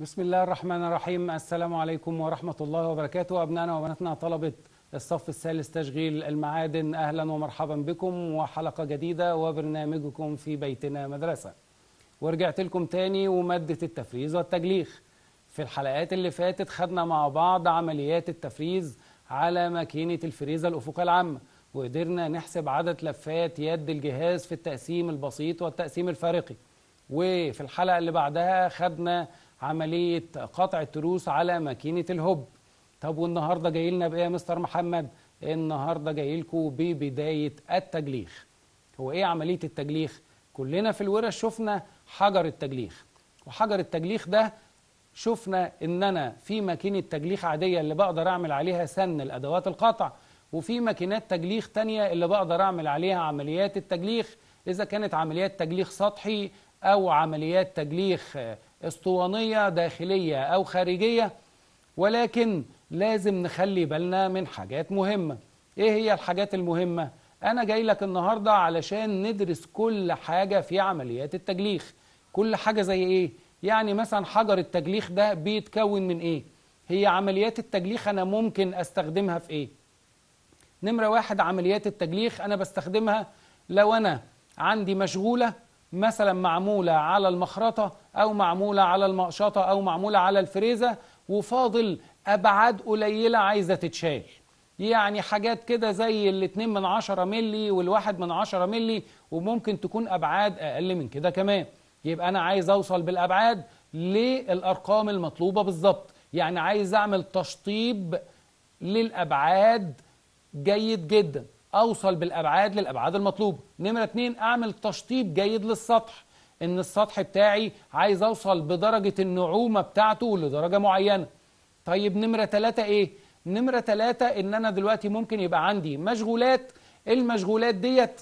بسم الله الرحمن الرحيم السلام عليكم ورحمة الله وبركاته أبنائنا وبناتنا طلبة الصف الثالث تشغيل المعادن أهلا ومرحبا بكم وحلقة جديدة وبرنامجكم في بيتنا مدرسة ورجعت لكم تاني ومادة التفريز والتجليخ في الحلقات اللي فاتت خدنا مع بعض عمليات التفريز على ماكينة الفريزة الأفقية العامة وقدرنا نحسب عدد لفات يد الجهاز في التقسيم البسيط والتقسيم الفارقي وفي الحلقة اللي بعدها خدنا عمليه قطع التروس على ماكينه الهب طب والنهارده جاي لنا بايه يا مستر محمد النهارده جاي لكم ببدايه التجليخ هو ايه عمليه التجليخ كلنا في الورش شفنا حجر التجليخ وحجر التجليخ ده شفنا ان انا في ماكينه تجليخ عاديه اللي بقدر اعمل عليها سن الادوات القطع وفي ماكينات تجليخ تانية اللي بقدر اعمل عليها عمليات التجليخ اذا كانت عمليات تجليخ سطحي او عمليات تجليخ اسطوانية داخلية أو خارجية ولكن لازم نخلي بالنا من حاجات مهمة إيه هي الحاجات المهمة؟ أنا جاي لك النهاردة علشان ندرس كل حاجة في عمليات التجليخ كل حاجة زي إيه؟ يعني مثلا حجر التجليخ ده بيتكون من إيه؟ هي عمليات التجليخ أنا ممكن أستخدمها في إيه؟ نمرة واحد عمليات التجليخ أنا بستخدمها لو أنا عندي مشغولة مثلا معمولة على المخرطة أو معمولة على المقشطة أو معمولة على الفريزة وفاضل أبعاد قليلة عايزة تتشال يعني حاجات كده زي الاتنين من عشرة ملي والواحد من عشرة ملي وممكن تكون أبعاد أقل من كده كمان يبقى أنا عايز أوصل بالأبعاد للأرقام المطلوبة بالظبط يعني عايز أعمل تشطيب للأبعاد جيد جداً اوصل بالابعاد للابعاد المطلوبه نمره اتنين اعمل تشطيب جيد للسطح ان السطح بتاعي عايز اوصل بدرجه النعومه بتاعته لدرجه معينه طيب نمره تلاتة ايه نمره تلاتة ان انا دلوقتي ممكن يبقى عندي مشغولات المشغولات ديت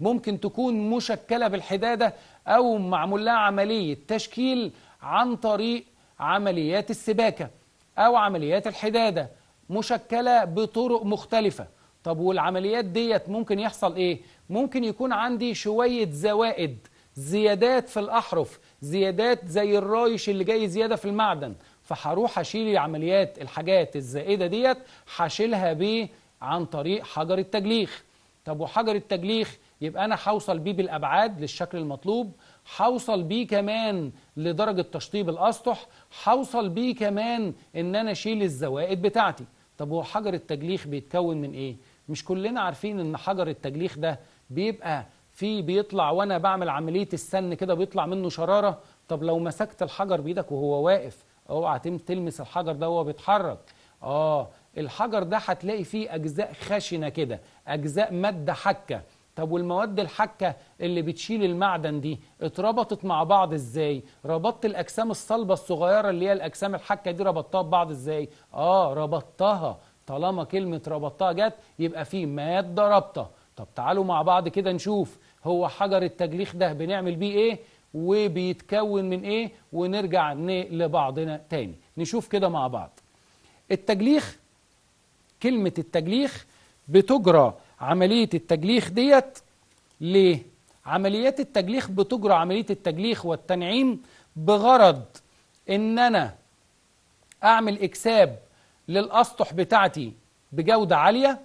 ممكن تكون مشكله بالحداده او معمول لها عمليه تشكيل عن طريق عمليات السباكه او عمليات الحداده مشكله بطرق مختلفه طب والعمليات ديت ممكن يحصل ايه ممكن يكون عندي شوية زوائد زيادات في الأحرف زيادات زي الرايش اللي جاي زيادة في المعدن فهروح أشيل العمليات الحاجات الزائدة ديت هشيلها بيه عن طريق حجر التجليخ طب وحجر التجليخ يبقى أنا هوصل بيه بالأبعاد للشكل المطلوب هوصل بيه كمان لدرجة تشطيب الأسطح هوصل بيه كمان إن أنا أشيل الزوائد بتاعتي طب هو حجر التجليخ بيتكون من إيه؟ مش كلنا عارفين ان حجر التجليخ ده بيبقى فيه بيطلع وانا بعمل عمليه السن كده بيطلع منه شراره طب لو مسكت الحجر بايدك وهو واقف اوعى تلمس الحجر ده وهو بيتحرك اه الحجر ده هتلاقي فيه اجزاء خشنه كده اجزاء ماده حكه طب والمواد الحكه اللي بتشيل المعدن دي اتربطت مع بعض ازاي ربطت الاجسام الصلبه الصغيره اللي هي الاجسام الحكه دي ربطتها ببعض ازاي اه ربطتها طالما كلمة ربطتها جت يبقى في مادة رابطة طب تعالوا مع بعض كده نشوف هو حجر التجليخ ده بنعمل بيه ايه وبيتكون من ايه ونرجع لبعضنا تاني نشوف كده مع بعض التجليخ كلمة التجليخ بتجرى عملية التجليخ ديت ليه؟ عمليات التجليخ بتجرى عملية التجليخ والتنعيم بغرض ان انا اعمل اكساب للأسطح بتاعتي بجودة عالية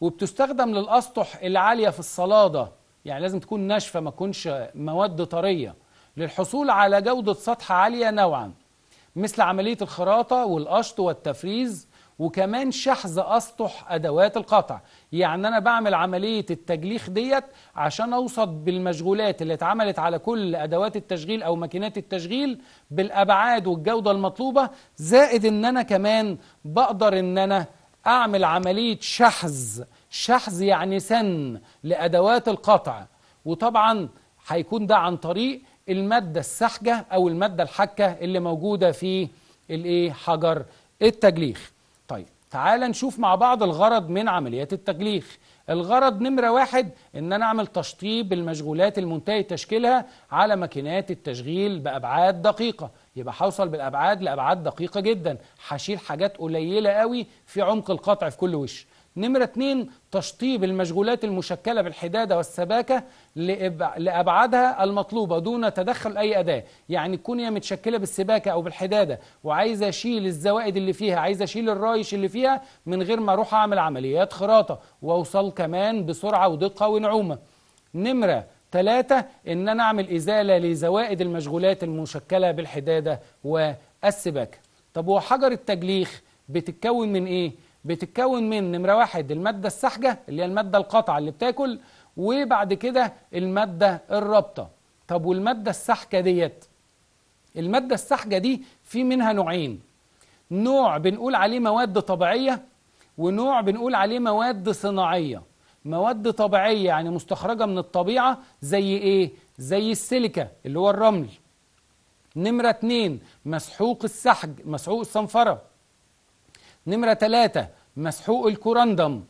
وبتستخدم للأسطح العالية في الصلادة يعني لازم تكون ناشفة ما تكونش مواد طرية للحصول على جودة سطح عالية نوعا مثل عملية الخراطة والقشط والتفريز وكمان شحذ اسطح ادوات القطع يعني انا بعمل عمليه التجليخ ديت عشان اوصد بالمشغولات اللي اتعملت على كل ادوات التشغيل او ماكينات التشغيل بالابعاد والجوده المطلوبه زائد ان انا كمان بقدر ان انا اعمل عمليه شحذ شحذ يعني سن لادوات القطع وطبعا هيكون ده عن طريق الماده الساحجه او الماده الحكه اللي موجوده في الايه حجر التجليخ طيب تعال نشوف مع بعض الغرض من عمليات التجليخ الغرض نمرة واحد ان انا اعمل تشطيب المشغولات المنتهي تشكيلها على ماكينات التشغيل بابعاد دقيقة يبقى هوصل بالابعاد لابعاد دقيقة جدا هشيل حاجات قليلة قوي في عمق القطع في كل وش نمرة اتنين تشطيب المشغولات المشكلة بالحدادة والسباكة لأبعادها المطلوبة دون تدخل أي أداة يعني تكون هي متشكلة بالسباكة أو بالحدادة وعايزة أشيل الزوائد اللي فيها عايزة أشيل الرايش اللي فيها من غير ما أروح أعمل عمليات خراطة وأوصل كمان بسرعة ودقة ونعومة نمرة ثلاثة إن أنا أعمل إزالة لزوائد المشغولات المشكلة بالحدادة والسباكة طب وحجر التجليخ بتتكون من إيه؟ بتتكون من نمرة واحد المادة الساحجة اللي هي المادة القاطعة اللي بتاكل وبعد كده المادة الرابطة طب والمادة الساحجة ديت المادة الساحجة دي في منها نوعين نوع بنقول عليه مواد طبيعية ونوع بنقول عليه مواد صناعية مواد طبيعية يعني مستخرجة من الطبيعة زي ايه؟ زي السيليكا اللي هو الرمل نمرة اتنين مسحوق السحج مسحوق الصنفرة نمرة ثلاثة مسحوق الكورندم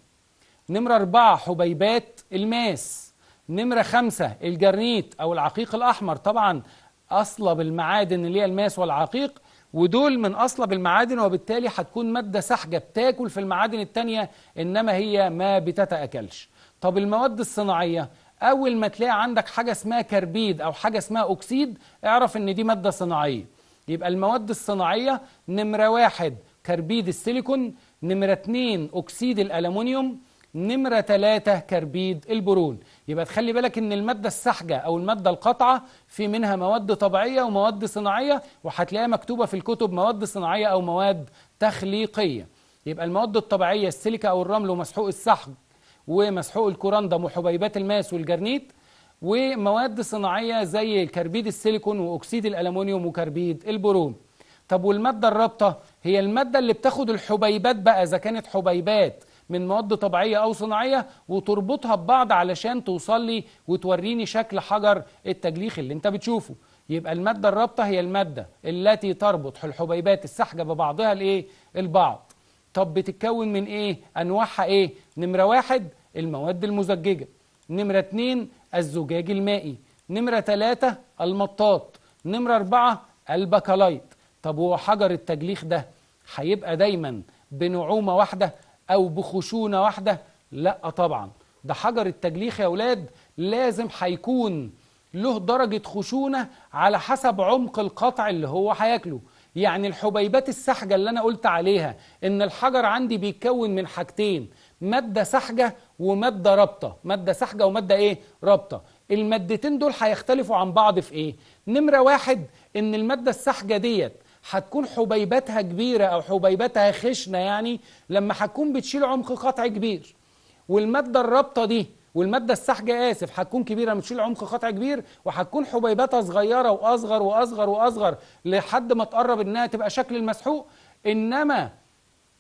نمرة أربعة حبيبات الماس نمرة خمسة الجرنيت أو العقيق الأحمر طبعا أصلب المعادن اللي هي الماس والعقيق ودول من أصلب المعادن وبالتالي هتكون مادة سحجة بتاكل في المعادن التانية إنما هي ما بتتأكلش طب المواد الصناعية أول ما تلاقي عندك حاجة اسمها كربيد أو حاجة اسمها أكسيد اعرف إن دي مادة صناعية يبقى المواد الصناعية نمرة واحد كربيد السيليكون نمرة 2 أكسيد الألمونيوم نمرة 3 كربيد البرون يبقى تخلي بالك ان المادة السحجة او المادة القطعة في منها مواد طبيعية ومواد صناعية وهتلاقيها مكتوبة في الكتب مواد صناعية او مواد تخليقية يبقى المواد الطبيعية السيليكا او الرمل ومسحوق السحج ومسحوق الكورندم وحبيبات الماس والجرنيت ومواد صناعية زي كربيد السيليكون واكسيد الالمونيوم وكربيد البرون طب والمادة الرابطة هي المادة اللي بتاخد الحبيبات بقى إذا كانت حبيبات من مواد طبيعية أو صناعية وتربطها ببعض علشان توصل لي وتوريني شكل حجر التجليخ اللي أنت بتشوفه يبقى المادة الرابطة هي المادة التي تربط الحبيبات الساحجة ببعضها الإيه؟ البعض طب بتتكون من إيه؟ أنواعها إيه؟ نمرة واحد المواد المزججة نمرة اتنين الزجاج المائي نمرة تلاتة المطاط نمرة أربعة البكالايت طب هو حجر التجليخ ده هيبقى دايما بنعومة واحدة أو بخشونة واحدة لا طبعا ده حجر التجليخ يا أولاد لازم هيكون له درجة خشونة على حسب عمق القطع اللي هو هياكله يعني الحبيبات السحجة اللي أنا قلت عليها إن الحجر عندي بيتكون من حاجتين مادة سحجة ومادة رابطة مادة سحجة ومادة إيه؟ رابطة المادتين دول هيختلفوا عن بعض في إيه؟ نمرة واحد إن المادة السحجة ديت هتكون حبيبتها كبيرة أو حبيبتها خشنة يعني لما هتكون بتشيل عمق قطع كبير والمادة الرابطة دي والمادة السحجة آسف هتكون كبيرة بتشيل عمق قطع كبير وهتكون حبيبتها صغيرة وأصغر وأصغر وأصغر لحد ما تقرب إنها تبقى شكل المسحوق إنما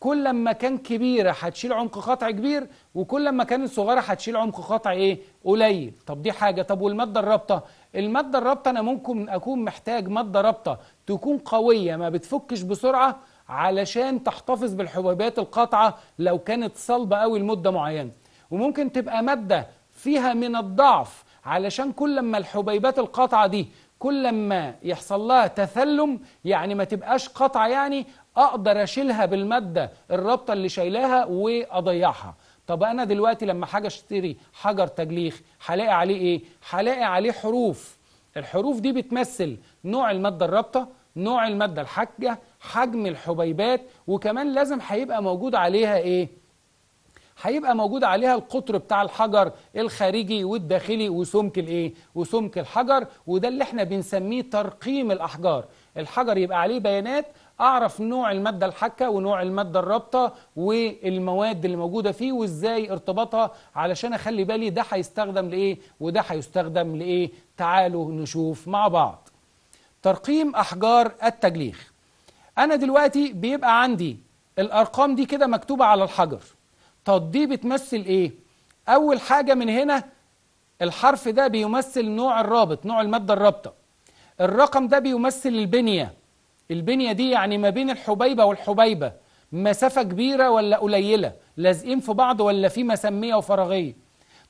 كل ما كان كبيرة هتشيل عمق قطع كبير وكل ما كانت صغيرة هتشيل عمق قطع ايه قليل طب دي حاجة طب والمادة الرابطة المادة الرابطة انا ممكن اكون محتاج مادة رابطة تكون قوية ما بتفكش بسرعة علشان تحتفظ بالحبيبات القاطعة لو كانت صلبة قوي لمدة معينة وممكن تبقى مادة فيها من الضعف علشان كل ما الحبيبات القاطعة دي كل ما يحصل لها تثلم يعني ما تبقاش قطعة يعني اقدر اشيلها بالماده الرابطه اللي شايلاها واضيعها طب انا دلوقتي لما حاجه اشتري حجر تجليخ هلاقي عليه ايه هلاقي عليه حروف الحروف دي بتمثل نوع الماده الرابطه نوع الماده الحاجه حجم الحبيبات وكمان لازم هيبقى موجود عليها ايه هيبقى موجود عليها القطر بتاع الحجر الخارجي والداخلي وسمك الايه وسمك الحجر وده اللي احنا بنسميه ترقيم الاحجار الحجر يبقى عليه بيانات اعرف نوع الماده الحكه ونوع الماده الرابطه والمواد اللي موجوده فيه وازاي ارتباطها علشان اخلي بالي ده هيستخدم لايه وده هيستخدم لايه تعالوا نشوف مع بعض ترقيم احجار التجليخ انا دلوقتي بيبقى عندي الارقام دي كده مكتوبه على الحجر طب دي بتمثل ايه اول حاجه من هنا الحرف ده بيمثل نوع الرابط نوع الماده الرابطه الرقم ده بيمثل البنيه البنية دي يعني ما بين الحبيبة والحبيبة مسافة كبيرة ولا قليلة لازقين في بعض ولا في مسمية وفراغية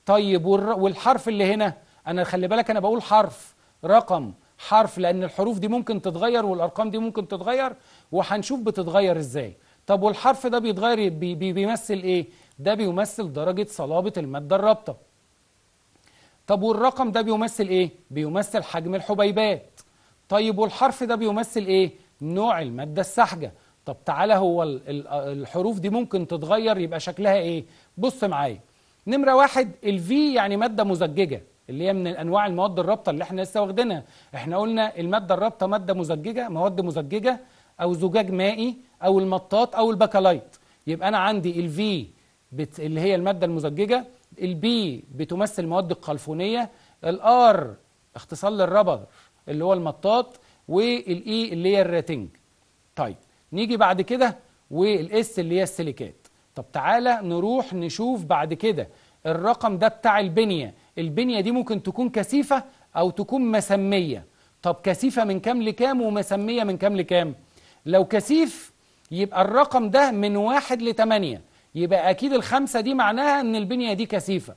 طيب والحرف اللي هنا أنا خلي بالك أنا بقول حرف رقم حرف لأن الحروف دي ممكن تتغير والأرقام دي ممكن تتغير وهنشوف بتتغير إزاي طب والحرف ده بيتغير بي بي بيمثل إيه ده بيمثل درجة صلابة المادة الرابطة طب والرقم ده بيمثل إيه بيمثل حجم الحبيبات طيب والحرف ده بيمثل إيه نوع المادة الساحجة طب تعالى هو الحروف دي ممكن تتغير يبقى شكلها ايه بص معايا نمرة واحد الفي يعني مادة مزججة اللي هي من انواع المواد الرابطه اللي احنا لسه واخدينها احنا قلنا الماده الرابطه ماده مزججه مواد مزججه او زجاج مائي او المطاط او البكالايت يبقى انا عندي الفي بت... اللي هي الماده المزججه البي بتمثل مواد القلفونيه الار اختصار للربر اللي هو المطاط والاي اللي هي الريتنج طيب نيجي بعد كده والاس اللي هي السيليكات طب تعالى نروح نشوف بعد كده الرقم ده بتاع البنية البنية دي ممكن تكون كثيفة أو تكون مسمية طب كثيفة من كام لكام ومسمية من كام لكام لو كثيف يبقى الرقم ده من واحد لتمانية يبقى أكيد الخمسة دي معناها أن البنية دي كثيفة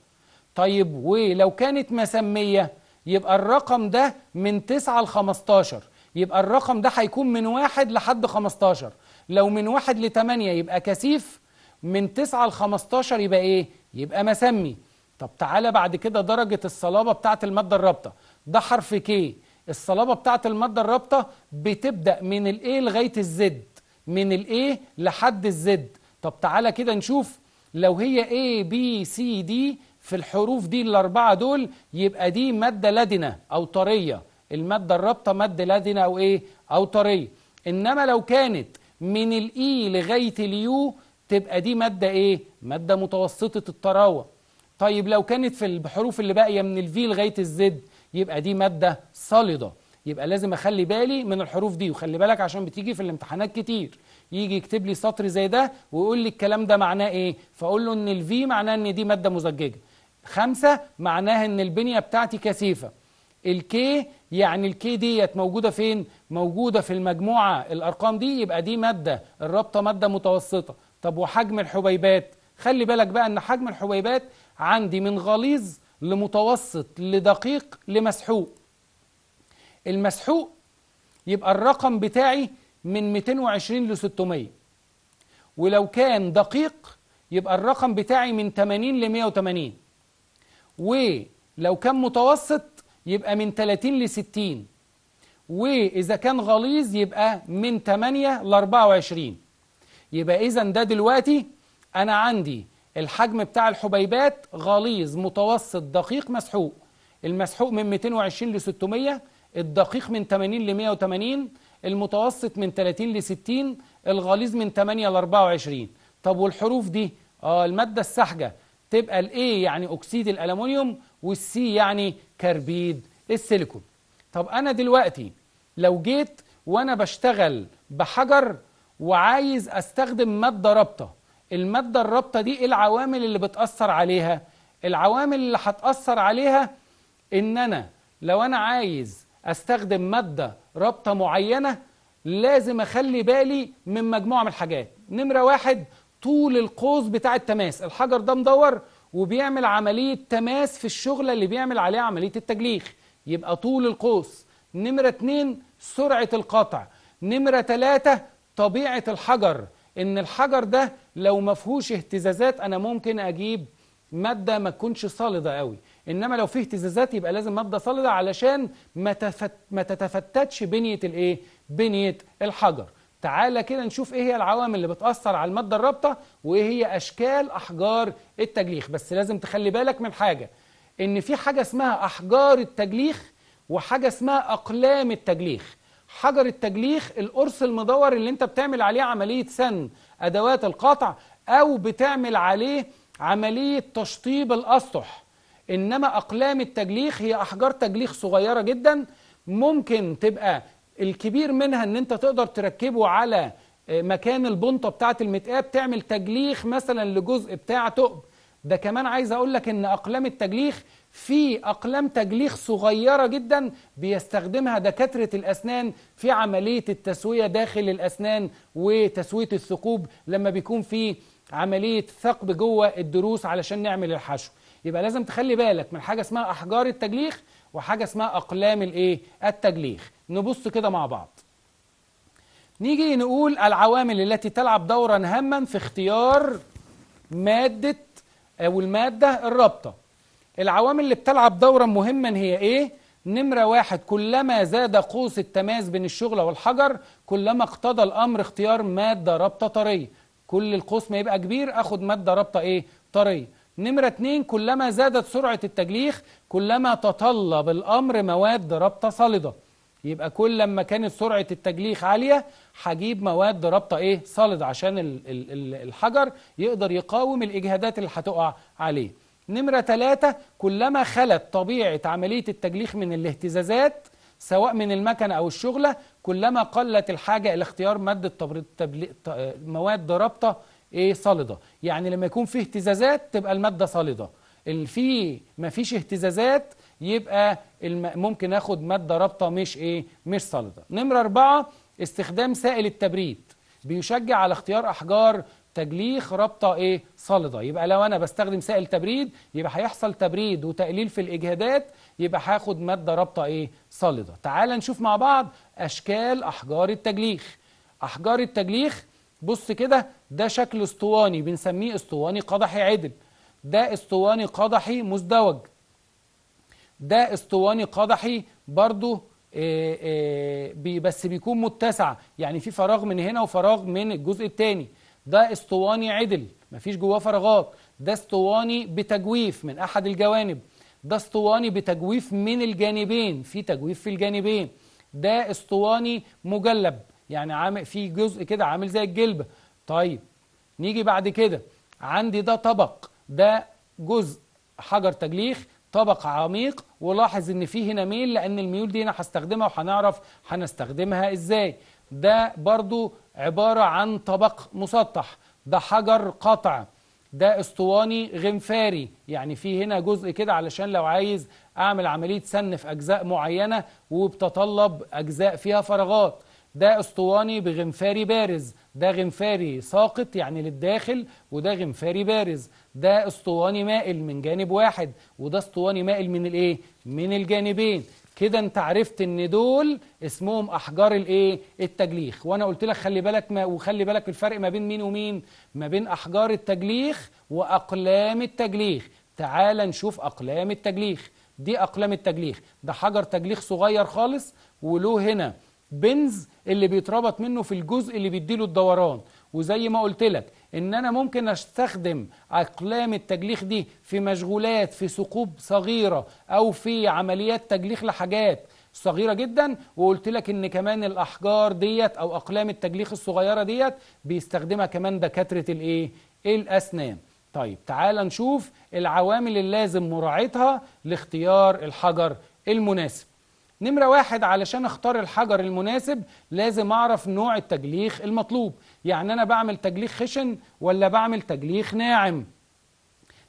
طيب ولو كانت مسمية يبقى الرقم ده من تسعة لخمستاشر يبقى الرقم ده هيكون من واحد لحد 15 لو من واحد لتمانية يبقى كثيف من تسعة لخمستاشر يبقى ايه؟ يبقى مسمي طب تعالى بعد كده درجة الصلابة بتاعة المادة الرابطة ده حرف كي الصلابة بتاعة المادة الرابطة بتبدأ من الايه لغاية الزد من الايه لحد الزد طب تعالى كده نشوف لو هي A B C D في الحروف دي الأربعة دول يبقى دي مادة لدنة أو طرية المادة الرابطة مادة لدنه أو إيه أو طرية إنما لو كانت من الإي e لغاية اليو تبقى دي مادة إيه مادة متوسطة الطراوة طيب لو كانت في الحروف اللي باقية من الفي لغاية الزد يبقى دي مادة صلدة يبقى لازم اخلي بالي من الحروف دي وخلي بالك عشان بتيجي في الامتحانات كتير يجي يكتب لي سطر زي ده ويقول لي الكلام ده معناه ايه فاقول له ان الفي معناه ان دي ماده مزججه خمسة معناها ان البنيه بتاعتي كثيفه الكي يعني الكي ديت موجودة فين موجودة في المجموعة الأرقام دي يبقى دي مادة الرابطة مادة متوسطة طب وحجم الحبيبات خلي بالك بقى أن حجم الحبيبات عندي من غليظ لمتوسط لدقيق لمسحوق المسحوق يبقى الرقم بتاعي من 220 ل 600 ولو كان دقيق يبقى الرقم بتاعي من 80 ل 180 ولو كان متوسط يبقى من 30 ل 60 وإذا كان غليظ يبقى من 8 ل 24 يبقى إذا ده دلوقتي أنا عندي الحجم بتاع الحبيبات غليظ متوسط دقيق مسحوق المسحوق من 220 ل 600 الدقيق من 80 ل 180 المتوسط من 30 ل 60 الغليظ من 8 ل 24 طب والحروف دي آه المادة الساحجة تبقى الاي يعني اكسيد الالومنيوم والسي يعني كربيد السيليكون طب أنا دلوقتي لو جيت وأنا بشتغل بحجر وعايز أستخدم مادة رابطة المادة الرابطة دي العوامل اللي بتأثر عليها العوامل اللي هتأثر عليها إن أنا لو أنا عايز أستخدم مادة رابطة معينة لازم أخلي بالي من مجموعة من الحاجات نمرة واحد طول القوس بتاع التماس الحجر ده مدور وبيعمل عملية تماس في الشغلة اللي بيعمل عليها عملية التجليخ يبقى طول القوس نمرة اتنين سرعة القطع نمرة تلاتة طبيعة الحجر ان الحجر ده لو ما فيهوش اهتزازات انا ممكن اجيب مادة ما تكونش صالدة قوي انما لو فيه اهتزازات يبقى لازم مادة صالدة علشان ما, تفت ما تتفتتش بنية الايه بنية الحجر تعالى كده نشوف ايه هي العوامل اللي بتأثر على المادة الرابطة وايه هي اشكال احجار التجليخ بس لازم تخلي بالك من حاجة ان في حاجة اسمها احجار التجليخ وحاجة اسمها اقلام التجليخ حجر التجليخ القرص المدور اللي انت بتعمل عليه عملية سن ادوات القطع او بتعمل عليه عملية تشطيب الاسطح انما اقلام التجليخ هي احجار تجليخ صغيرة جدا ممكن تبقى الكبير منها ان انت تقدر تركبه على آه، مكان البنطة بتاعة المتقاب تعمل تجليخ مثلا لجزء بتاع تقب ده كمان عايز اقول لك ان اقلام التجليخ في اقلام تجليخ صغيره جدا بيستخدمها دكاتره الاسنان في عمليه التسويه داخل الاسنان وتسويه الثقوب لما بيكون في عمليه ثقب جوه الضروس علشان نعمل الحشو يبقى لازم تخلي بالك من حاجه اسمها احجار التجليخ وحاجة اسمها أقلام الإيه؟ التجليخ نبص كده مع بعض نيجي نقول العوامل التي تلعب دورا هاما في اختيار مادة أو آه، المادة الرابطة العوامل اللي بتلعب دورا مهما هي إيه؟ نمرة واحد كلما زاد قوس التماس بين الشغلة والحجر كلما اقتضى الأمر اختيار مادة رابطة طرية كل القوس ما يبقى كبير أخد مادة رابطة إيه؟ طرية نمرة اتنين كلما زادت سرعة التجليخ كلما تطلب الأمر مواد رابطة صلدة يبقى كل لما كانت سرعة التجليخ عالية هجيب مواد رابطة إيه صلدة عشان الحجر يقدر يقاوم الإجهادات اللي هتقع عليه نمرة ثلاثة كلما خلت طبيعة عملية التجليخ من الاهتزازات سواء من المكنة أو الشغلة كلما قلت الحاجة إلى اختيار مادة مواد رابطة إيه صلدة يعني لما يكون في اهتزازات تبقى المادة صلدة اللي ما فيش اهتزازات يبقى ممكن اخد ماده رابطه مش ايه مش صلبه نمره أربعة استخدام سائل التبريد بيشجع على اختيار احجار تجليخ رابطه ايه صلده يبقى لو انا بستخدم سائل تبريد يبقى هيحصل تبريد وتقليل في الاجهادات يبقى هاخد ماده رابطه ايه صلده تعال نشوف مع بعض اشكال احجار التجليخ احجار التجليخ بص كده ده شكل اسطواني بنسميه اسطواني قدحي عدل ده اسطواني قدحي مزدوج ده اسطواني قدحي برضه آه، آه، بس بيكون متسع يعني في فراغ من هنا وفراغ من الجزء الثاني ده اسطواني عدل مفيش جواه فراغات ده اسطواني بتجويف من احد الجوانب ده اسطواني بتجويف من الجانبين في تجويف في الجانبين ده اسطواني مجلب يعني عامل في جزء كده عامل زي الجلبه طيب نيجي بعد كده عندي ده طبق ده جزء حجر تجليخ طبق عميق ولاحظ ان فيه هنا ميل لان الميول دي هنا هستخدمها وهنعرف هنستخدمها ازاي ده برضو عبارة عن طبق مسطح ده حجر قطع ده اسطواني غنفاري يعني في هنا جزء كده علشان لو عايز اعمل عملية سن في اجزاء معينة وبتطلب اجزاء فيها فراغات ده اسطواني بغنفاري بارز ده غنفاري ساقط يعني للداخل وده غنفاري بارز ده اسطواني مائل من جانب واحد وده اسطواني مائل من الايه من الجانبين كده انت عرفت ان دول اسمهم احجار الايه التجليخ وانا قلت لك خلي بالك ما وخلي بالك الفرق ما بين مين ومين ما بين احجار التجليخ واقلام التجليخ تعال نشوف اقلام التجليخ دي اقلام التجليخ ده حجر تجليخ صغير خالص وله هنا بنز اللي بيتربط منه في الجزء اللي بيديله الدوران وزي ما قلت لك ان انا ممكن استخدم اقلام التجليخ دي في مشغولات في ثقوب صغيره او في عمليات تجليخ لحاجات صغيره جدا وقلت لك ان كمان الاحجار ديت او اقلام التجليخ الصغيره ديت بيستخدمها كمان دكاتره الايه الاسنان طيب تعال نشوف العوامل اللي لازم لاختيار الحجر المناسب نمرة واحد علشان اختار الحجر المناسب لازم اعرف نوع التجليخ المطلوب يعني انا بعمل تجليخ خشن ولا بعمل تجليخ ناعم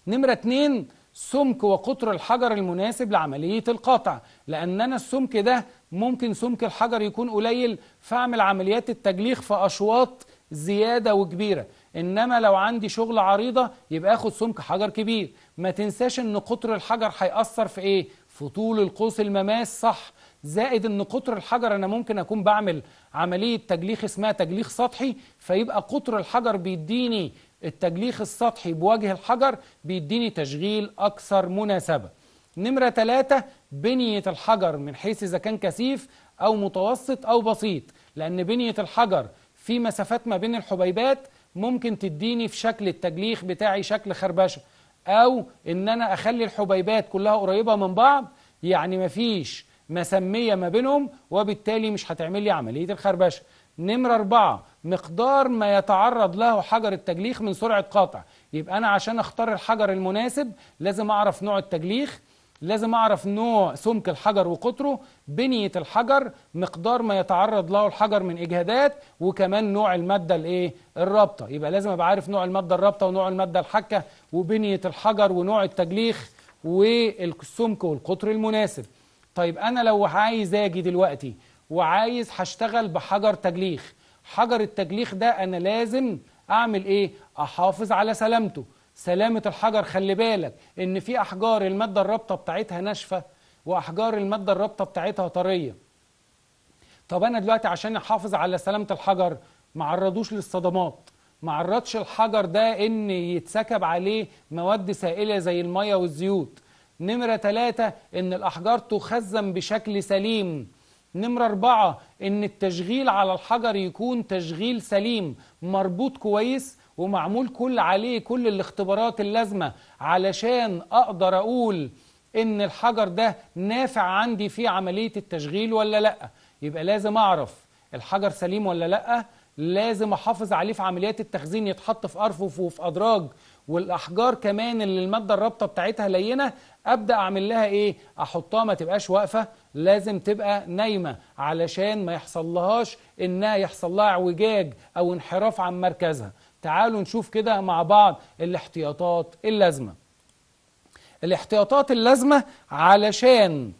نمرة اتنين سمك وقطر الحجر المناسب لعملية القطع لأن أنا السمك ده ممكن سمك الحجر يكون قليل فأعمل عمليات التجليخ في أشواط زيادة وكبيرة إنما لو عندي شغل عريضة يبقى أخد سمك حجر كبير ما تنساش إن قطر الحجر هيأثر في إيه؟ في طول القوس المماس صح زائد ان قطر الحجر انا ممكن اكون بعمل عمليه تجليخ اسمها تجليخ سطحي فيبقى قطر الحجر بيديني التجليخ السطحي بوجه الحجر بيديني تشغيل اكثر مناسبه نمرة ثلاثة بنية الحجر من حيث إذا كان كثيف أو متوسط أو بسيط لأن بنية الحجر في مسافات ما بين الحبيبات ممكن تديني في شكل التجليخ بتاعي شكل خربشة أو إن أنا أخلي الحبيبات كلها قريبة من بعض يعني مفيش مسمية ما بينهم وبالتالي مش هتعمل لي عملية الخربشة نمرة أربعة مقدار ما يتعرض له حجر التجليخ من سرعة قاطع يبقى أنا عشان أختار الحجر المناسب لازم أعرف نوع التجليخ لازم أعرف نوع سمك الحجر وقطره بنية الحجر مقدار ما يتعرض له الحجر من إجهادات وكمان نوع المادة الإيه الرابطة يبقى لازم أبقى عارف نوع المادة الرابطة ونوع المادة الحكة وبنية الحجر ونوع التجليخ والسمك والقطر المناسب طيب أنا لو عايز أجي دلوقتي وعايز هشتغل بحجر تجليخ حجر التجليخ ده أنا لازم أعمل إيه أحافظ على سلامته سلامة الحجر خلي بالك إن في أحجار المادة الرابطة بتاعتها ناشفة وأحجار المادة الرابطة بتاعتها طرية طب أنا دلوقتي عشان أحافظ على سلامة الحجر ما عرضوش للصدمات ما عرضش الحجر ده إن يتسكب عليه مواد سائلة زي المية والزيوت نمرة ثلاثة إن الأحجار تخزن بشكل سليم نمرة أربعة إن التشغيل على الحجر يكون تشغيل سليم مربوط كويس ومعمول كل عليه كل الاختبارات اللازمة علشان أقدر أقول إن الحجر ده نافع عندي في عملية التشغيل ولا لأ يبقى لازم أعرف الحجر سليم ولا لأ لازم أحافظ عليه في عمليات التخزين يتحط في أرفف وفي أدراج والأحجار كمان اللي المادة الرابطة بتاعتها لينة أبدأ أعمل لها إيه؟ أحطها ما تبقاش واقفة لازم تبقى نايمة علشان ما يحصل لهاش إنها يحصل لها اعوجاج أو انحراف عن مركزها تعالوا نشوف كده مع بعض الاحتياطات اللازمة الاحتياطات اللازمة علشان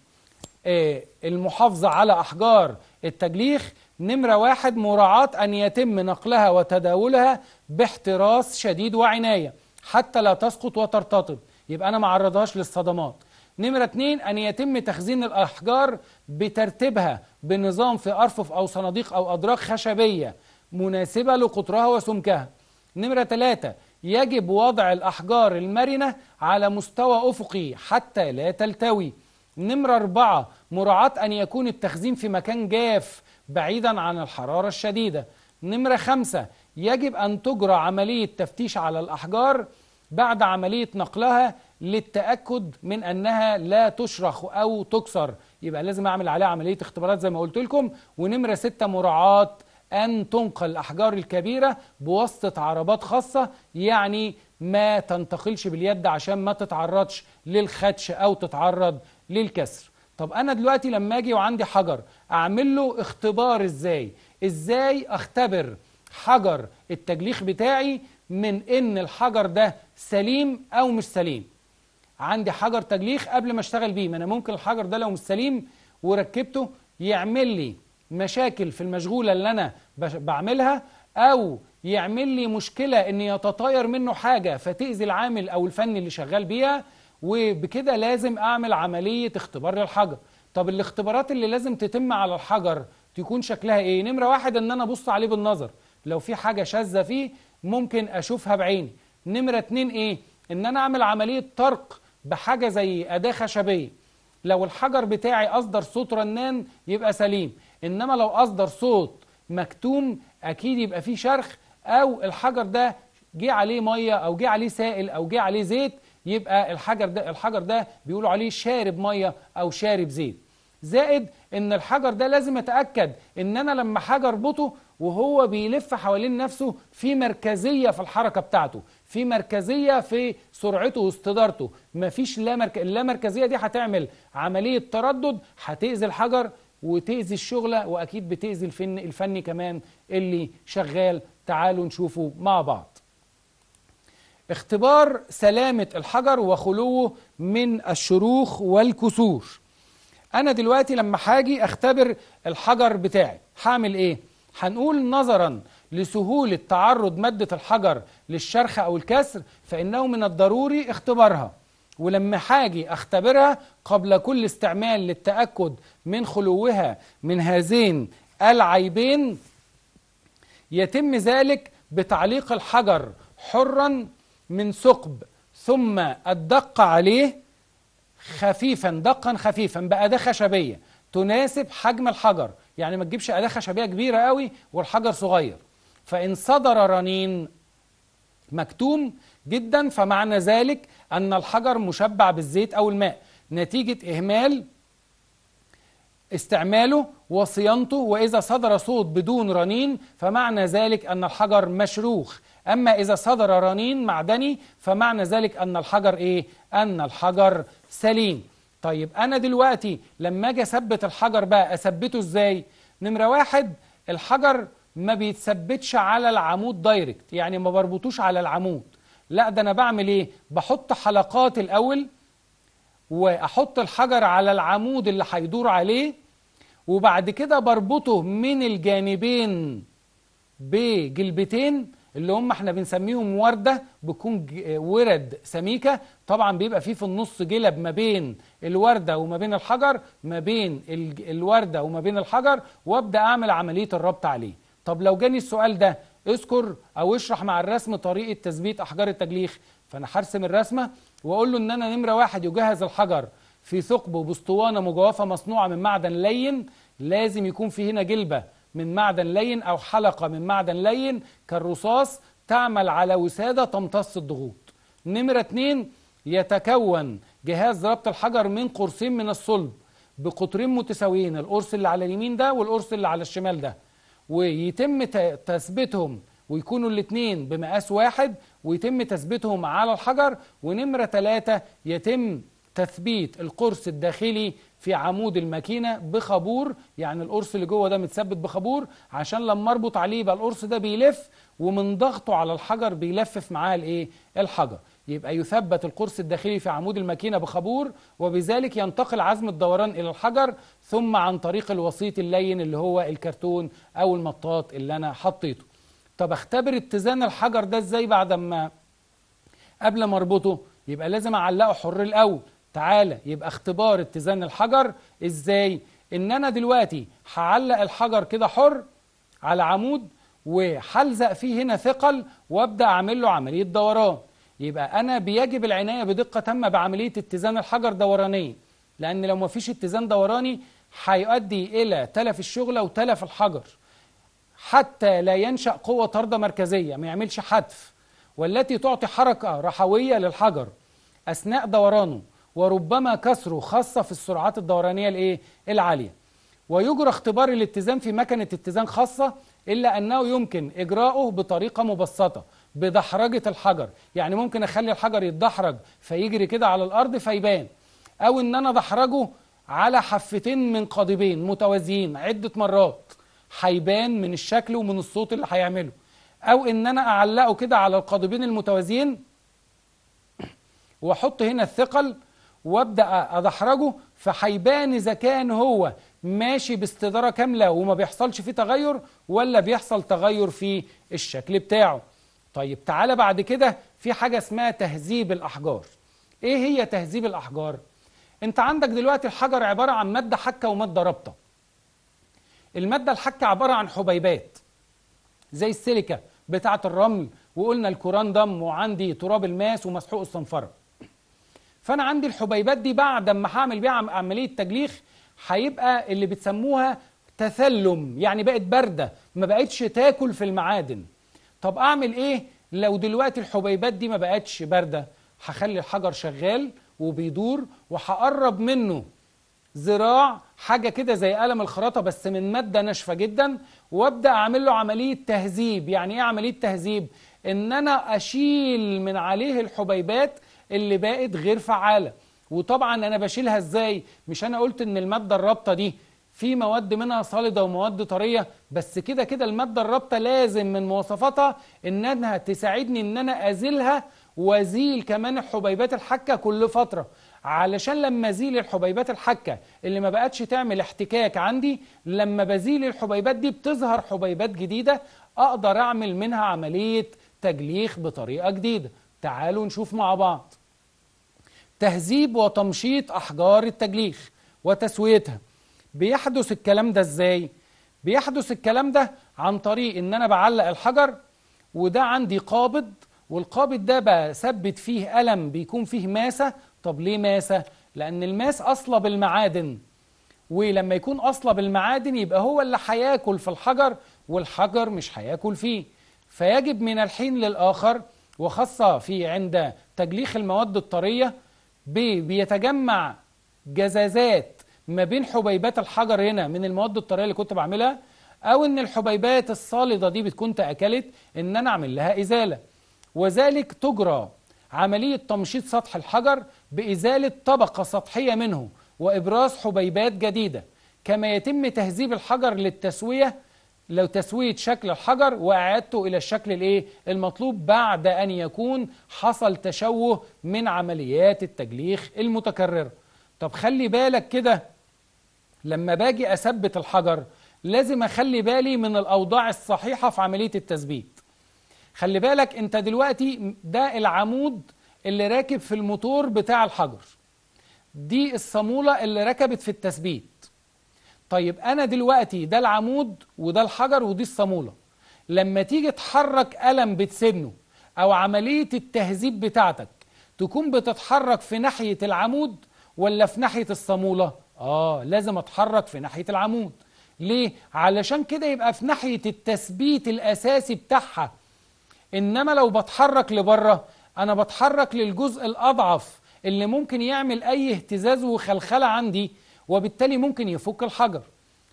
آه، المحافظة على أحجار التجليخ نمرة واحد مراعاة أن يتم نقلها وتداولها باحتراس شديد وعناية حتى لا تسقط وترتطب يبقى أنا ما عرضهاش للصدمات نمرة اتنين أن يتم تخزين الأحجار بترتيبها بنظام في أرفف أو صناديق أو أدراج خشبية مناسبة لقطرها وسمكها نمرة ثلاثة يجب وضع الأحجار المرنة على مستوى أفقي حتى لا تلتوي نمرة أربعة مراعاة أن يكون التخزين في مكان جاف بعيدا عن الحرارة الشديدة نمرة خمسة يجب أن تجرى عملية تفتيش على الأحجار بعد عملية نقلها للتأكد من أنها لا تشرخ أو تكسر يبقى لازم أعمل عليها عملية اختبارات زي ما قلت لكم ونمرة ستة مراعاة أن تنقل الأحجار الكبيرة بواسطة عربات خاصة يعني ما تنتقلش باليد عشان ما تتعرضش للخدش أو تتعرض للكسر طب أنا دلوقتي لما أجي وعندي حجر أعمل له اختبار إزاي؟ إزاي أختبر حجر التجليخ بتاعي من إن الحجر ده سليم أو مش سليم عندي حجر تجليخ قبل ما اشتغل بيه ما انا ممكن الحجر ده لو مش سليم وركبته يعمل لي مشاكل في المشغولة اللي أنا بعملها أو يعمل لي مشكلة إن يتطاير منه حاجة فتأذي العامل أو الفن اللي شغال بيها وبكده لازم أعمل عملية اختبار للحجر طب الاختبارات اللي لازم تتم على الحجر تكون شكلها إيه؟ نمرة واحد إن أنا أبص عليه بالنظر لو في حاجة شاذة فيه ممكن أشوفها بعيني نمرة اتنين إيه؟ إن أنا أعمل عملية طرق بحاجة زي أداة خشبية لو الحجر بتاعي أصدر صوت رنان يبقى سليم إنما لو أصدر صوت مكتوم أكيد يبقى فيه شرخ أو الحجر ده جه عليه مية أو جه عليه سائل أو جه عليه زيت يبقى الحجر ده الحجر ده بيقولوا عليه شارب مية أو شارب زيت زائد ان الحجر ده لازم اتاكد ان انا لما حجر اربطه وهو بيلف حوالين نفسه في مركزيه في الحركه بتاعته في مركزيه في سرعته واستدارته مفيش لا مرك... لا مركزيه دي هتعمل عمليه تردد هتاذي الحجر وتأذي الشغلة وأكيد بتأذي الفن الفني كمان اللي شغال تعالوا نشوفه مع بعض اختبار سلامة الحجر وخلوه من الشروخ والكسور أنا دلوقتي لما هاجي أختبر الحجر بتاعي هعمل إيه؟ هنقول نظرا لسهولة تعرض مادة الحجر للشرخ أو الكسر فإنه من الضروري اختبارها ولما حاجي اختبرها قبل كل استعمال للتأكد من خلوها من هذين العيبين يتم ذلك بتعليق الحجر حرا من ثقب ثم الدق عليه خفيفا دقا خفيفا بأداة خشبية تناسب حجم الحجر يعني ما تجيبش أداة خشبية كبيرة قوي والحجر صغير فإن صدر رنين مكتوم جدا فمعنى ذلك أن الحجر مشبع بالزيت أو الماء نتيجة إهمال استعماله وصيانته وإذا صدر صوت بدون رنين فمعنى ذلك أن الحجر مشروخ أما إذا صدر رنين معدني فمعنى ذلك أن الحجر إيه؟ أن الحجر سليم طيب أنا دلوقتي لما أجي أثبت الحجر بقى أثبته إزاي؟ نمرة واحد الحجر ما بيتثبتش على العمود دايركت يعني ما بربطوش على العمود لا ده أنا بعمل إيه بحط حلقات الأول وأحط الحجر على العمود اللي هيدور عليه وبعد كده بربطه من الجانبين بجلبتين اللي هم احنا بنسميهم وردة بيكون ورد سميكة طبعا بيبقى فيه في النص جلب ما بين الوردة وما بين الحجر ما بين الوردة وما بين الحجر وابدأ اعمل عملية الربط عليه طب لو جاني السؤال ده اذكر او اشرح مع الرسم طريقه تثبيت احجار التجليخ فانا هرسم الرسمه واقول له ان انا نمره واحد يجهز الحجر في ثقب وبسطوانه مجوفه مصنوعه من معدن لين لازم يكون في هنا جلبه من معدن لين او حلقه من معدن لين كالرصاص تعمل على وساده تمتص الضغوط نمره اتنين يتكون جهاز ربط الحجر من قرصين من الصلب بقطرين متساويين القرص اللي على اليمين ده والقرص اللي على الشمال ده ويتم تثبيتهم ويكونوا الاثنين بمقاس واحد ويتم تثبيتهم على الحجر ونمرة ثلاثة يتم تثبيت القرص الداخلي في عمود الماكينة بخابور يعني القرص اللي جوه ده متثبت بخابور عشان لما اربط عليه يبقى القرص ده بيلف ومن ضغطه على الحجر بيلفف معاه الايه الحجر يبقى يثبت القرص الداخلي في عمود الماكينة بخابور وبذلك ينتقل عزم الدوران إلى الحجر ثم عن طريق الوسيط اللين اللي هو الكرتون أو المطاط اللي أنا حطيته طب اختبر اتزان الحجر ده ازاي بعد ما قبل ما اربطه يبقى لازم اعلقه حر الاول تعالى يبقى اختبار اتزان الحجر ازاي ان انا دلوقتي هعلق الحجر كده حر على عمود وهلزق فيه هنا ثقل وابدا اعمل له عمليه دوران يبقى أنا بيجب العناية بدقة تامة بعملية اتزان الحجر دورانيا لأن لو ما فيش اتزان دوراني هيؤدي إلى تلف الشغلة وتلف الحجر حتى لا ينشأ قوة طرده مركزية ما يعملش حتف والتي تعطي حركة رحوية للحجر أثناء دورانه وربما كسره خاصة في السرعات الدورانية الإيه؟ العالية ويجرى اختبار الاتزان في مكنة اتزان خاصة إلا أنه يمكن إجراؤه بطريقة مبسطة بدحرجة الحجر يعني ممكن أخلي الحجر يتدحرج فيجري كده على الأرض فيبان أو إن أنا أدحرجه على حفتين من قضيبين متوازيين عدة مرات هيبان من الشكل ومن الصوت اللي هيعمله أو إن أنا أعلقه كده على القضيبين المتوازيين وأحط هنا الثقل وابدا ادحرجه فهيبان اذا كان هو ماشي باستداره كامله وما بيحصلش فيه تغير ولا بيحصل تغير في الشكل بتاعه طيب تعالى بعد كده في حاجة اسمها تهذيب الأحجار إيه هي تهذيب الأحجار؟ أنت عندك دلوقتي الحجر عبارة عن مادة حكة ومادة رابطة المادة الحكة عبارة عن حبيبات زي السيليكا بتاعة الرمل وقلنا الكوراندم وعندي تراب الماس ومسحوق الصنفرة فأنا عندي الحبيبات دي بعد ما هعمل بيها عملية تجليخ هيبقى اللي بتسموها تثلم يعني بقت باردة ما بقتش تاكل في المعادن طب اعمل ايه لو دلوقتي الحبيبات دي ما بقتش بارده هخلي الحجر شغال وبيدور وهقرب منه ذراع حاجه كده زي قلم الخراطه بس من ماده ناشفه جدا وابدا اعمل له عمليه تهذيب يعني ايه عمليه تهذيب ان انا اشيل من عليه الحبيبات اللي بقت غير فعاله وطبعا انا بشيلها ازاي مش انا قلت ان الماده الرابطه دي في مواد منها صلدة ومواد طرية بس كده كده المادة الرابطة لازم من مواصفاتها انها تساعدني ان انا ازيلها وازيل كمان الحبيبات الحكة كل فترة علشان لما ازيل الحبيبات الحكة اللي ما بقتش تعمل احتكاك عندي لما بزيل الحبيبات دي بتظهر حبيبات جديدة اقدر اعمل منها عملية تجليخ بطريقة جديدة تعالوا نشوف مع بعض تهذيب وتمشيط احجار التجليخ وتسويتها بيحدث الكلام ده ازاي بيحدث الكلام ده عن طريق ان انا بعلق الحجر وده عندي قابض والقابض ده بثبت فيه قلم بيكون فيه ماسه طب ليه ماسه لان الماس اصله بالمعادن ولما يكون اصله بالمعادن يبقى هو اللي هياكل في الحجر والحجر مش هياكل فيه فيجب من الحين للاخر وخاصه في عند تجليخ المواد الطريه بيتجمع جزازات ما بين حبيبات الحجر هنا من المواد الطريه اللي كنت بعملها او ان الحبيبات الصالده دي بتكون تاكلت ان انا اعمل لها ازاله وذلك تجرى عمليه تمشيط سطح الحجر بازاله طبقه سطحيه منه وابراز حبيبات جديده كما يتم تهذيب الحجر للتسويه لو تسويه شكل الحجر واعادته الى الشكل الايه المطلوب بعد ان يكون حصل تشوه من عمليات التجليخ المتكرره طب خلي بالك كده لما باجي أثبت الحجر لازم أخلي بالي من الأوضاع الصحيحة في عملية التثبيت خلي بالك أنت دلوقتي ده العمود اللي راكب في الموتور بتاع الحجر دي الصامولة اللي ركبت في التثبيت طيب أنا دلوقتي ده العمود وده الحجر ودي الصامولة لما تيجي تحرك قلم بتسنه أو عملية التهذيب بتاعتك تكون بتتحرك في ناحية العمود ولا في ناحية الصامولة؟ آه لازم أتحرك في ناحية العمود ليه؟ علشان كده يبقى في ناحية التثبيت الأساسي بتاعها إنما لو بتحرك لبره أنا بتحرك للجزء الأضعف اللي ممكن يعمل أي اهتزاز وخلخلة عندي وبالتالي ممكن يفك الحجر